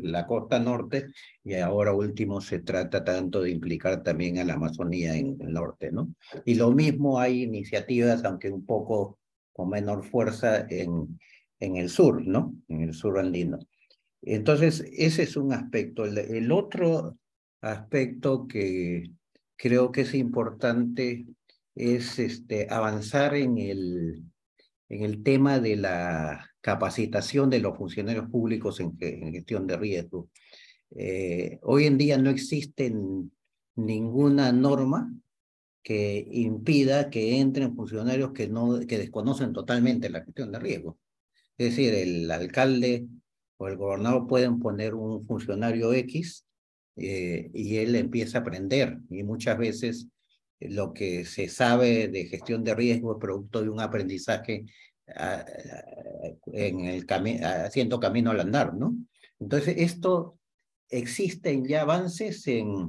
la costa norte y ahora último se trata tanto de implicar también a la Amazonía en el norte, ¿no? Y lo mismo hay iniciativas, aunque un poco con menor fuerza en, en el sur, ¿no? En el sur andino. Entonces, ese es un aspecto. El, el otro aspecto que creo que es importante es este, avanzar en el, en el tema de la capacitación de los funcionarios públicos en, gestión de riesgo. Eh, hoy en día no existe ninguna norma que impida que entren funcionarios que, no, que desconocen totalmente la gestión de riesgo. Es decir, el alcalde o el gobernador pueden poner un funcionario X eh, y él empieza a aprender. Y muchas veces eh, lo que se sabe de gestión de riesgo es producto de un aprendizaje ah, eh, en el haciendo camino al andar, ¿no? Entonces, esto existen ya avances en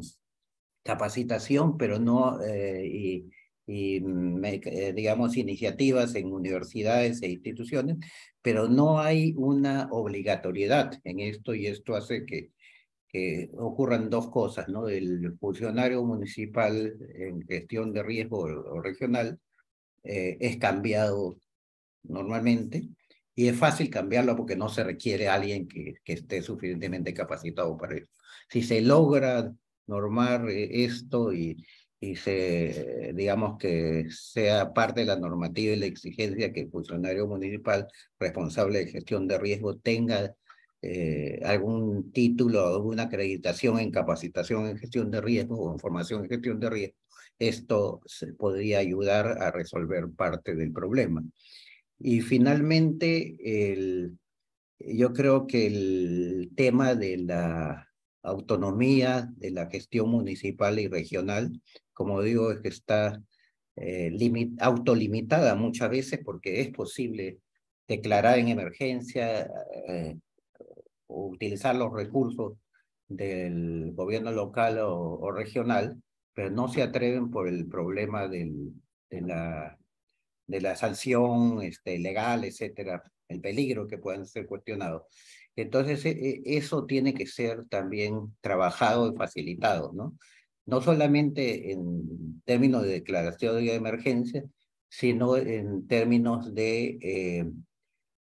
capacitación, pero no, y, digamos, iniciativas en universidades e instituciones, pero no hay una obligatoriedad en esto y esto hace que eh, ocurran dos cosas, ¿no? El funcionario municipal en gestión de riesgo regional eh, es cambiado normalmente y es fácil cambiarlo porque no se requiere alguien que, que esté suficientemente capacitado para eso. Si se logra normar eh, esto y, y se, digamos que sea parte de la normativa y la exigencia que el funcionario municipal responsable de gestión de riesgo tenga eh, algún título, o alguna acreditación en capacitación en gestión de riesgo o en formación en gestión de riesgo, esto se podría ayudar a resolver parte del problema. Y finalmente, el, yo creo que el tema de la autonomía de la gestión municipal y regional, como digo, es que está eh, limit, autolimitada muchas veces porque es posible declarar en emergencia, eh, utilizar los recursos del gobierno local o, regional, pero no se atreven por el problema del, de, la, de la sanción este, legal, etcétera, el peligro que puedan ser cuestionados. Entonces, e, e, eso tiene que ser también trabajado y facilitado, ¿no? No solamente en términos de declaración de emergencia, sino en términos de eh,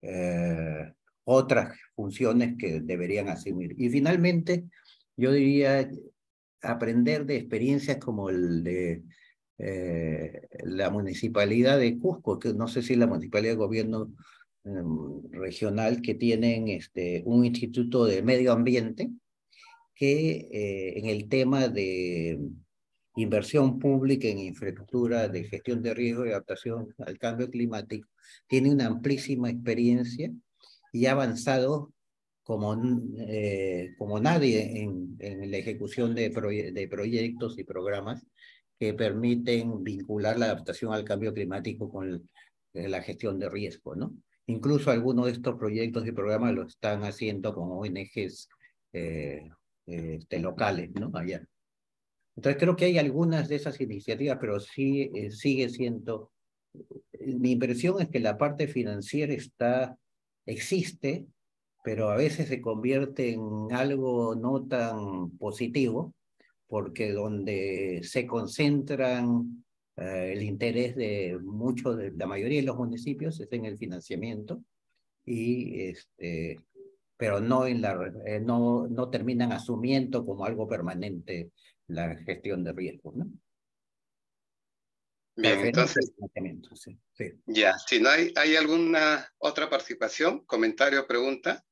eh, otras funciones que deberían asumir. Y finalmente, yo diría aprender de experiencias como el de eh, la municipalidad de Cusco, que no sé si la municipalidad de gobierno em, regional que tienen este, un instituto de medio ambiente que eh, en el tema de inversión pública en infraestructura de gestión de riesgo y adaptación al cambio climático tiene una amplísima experiencia y ha avanzado como, eh, como nadie en, la ejecución de, de proyectos y programas que permiten vincular la adaptación al cambio climático con eh, la gestión de riesgo, ¿no? Incluso algunos de estos proyectos y programas lo están haciendo con ONGs eh, este, locales, ¿no? Allá. Entonces creo que hay algunas de esas iniciativas, pero sí sigue siendo... Mi impresión es que la parte financiera está existe, pero a veces se convierte en algo no tan positivo, porque donde se concentran eh, el interés de muchos, de la mayoría de los municipios es en el financiamiento, y este, pero no, en la, eh, no, no terminan asumiendo como algo permanente la gestión de riesgos. ¿no? Bien, entonces. Ya, si no hay, hay alguna otra participación, comentario, pregunta.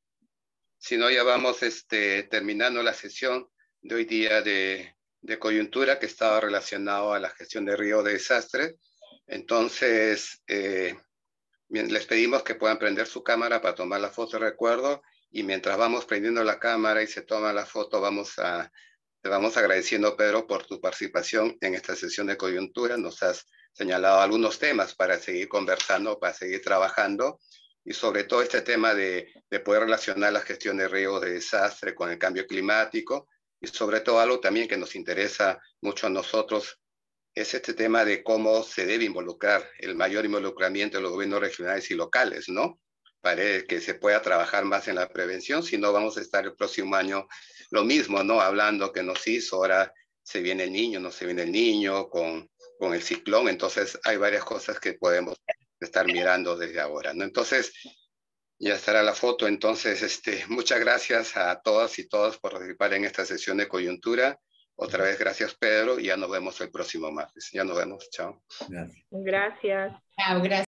Si no, ya vamos este, terminando la sesión de hoy día de, coyuntura que estaba relacionado a la gestión de río de desastre, Entonces, eh, les pedimos que puedan prender su cámara para tomar la foto de recuerdo y mientras vamos prendiendo la cámara y se toma la foto, vamos a te vamos agradeciendo, Pedro, por tu participación en esta sesión de coyuntura. Nos has señalado algunos temas para seguir conversando, para seguir trabajando y sobre todo este tema de, poder relacionar la gestión de riesgos de desastre con el cambio climático y sobre todo algo también que nos interesa mucho a nosotros es este tema de cómo se debe involucrar el mayor involucramiento de los gobiernos regionales y locales, ¿no? Para que se pueda trabajar más en la prevención, si no vamos a estar el próximo año lo mismo, ¿no? Hablando que nos hizo, ahora se viene el niño, no se viene el niño, con, con el ciclón, entonces hay varias cosas que podemos estar mirando desde ahora, ¿no? Entonces, ya estará la foto, entonces, este, muchas gracias a todas y todos por participar en esta sesión de coyuntura. Otra vez, gracias Pedro, y ya nos vemos el próximo martes. Ya nos vemos, chao. Gracias. Gracias. Chao, gracias.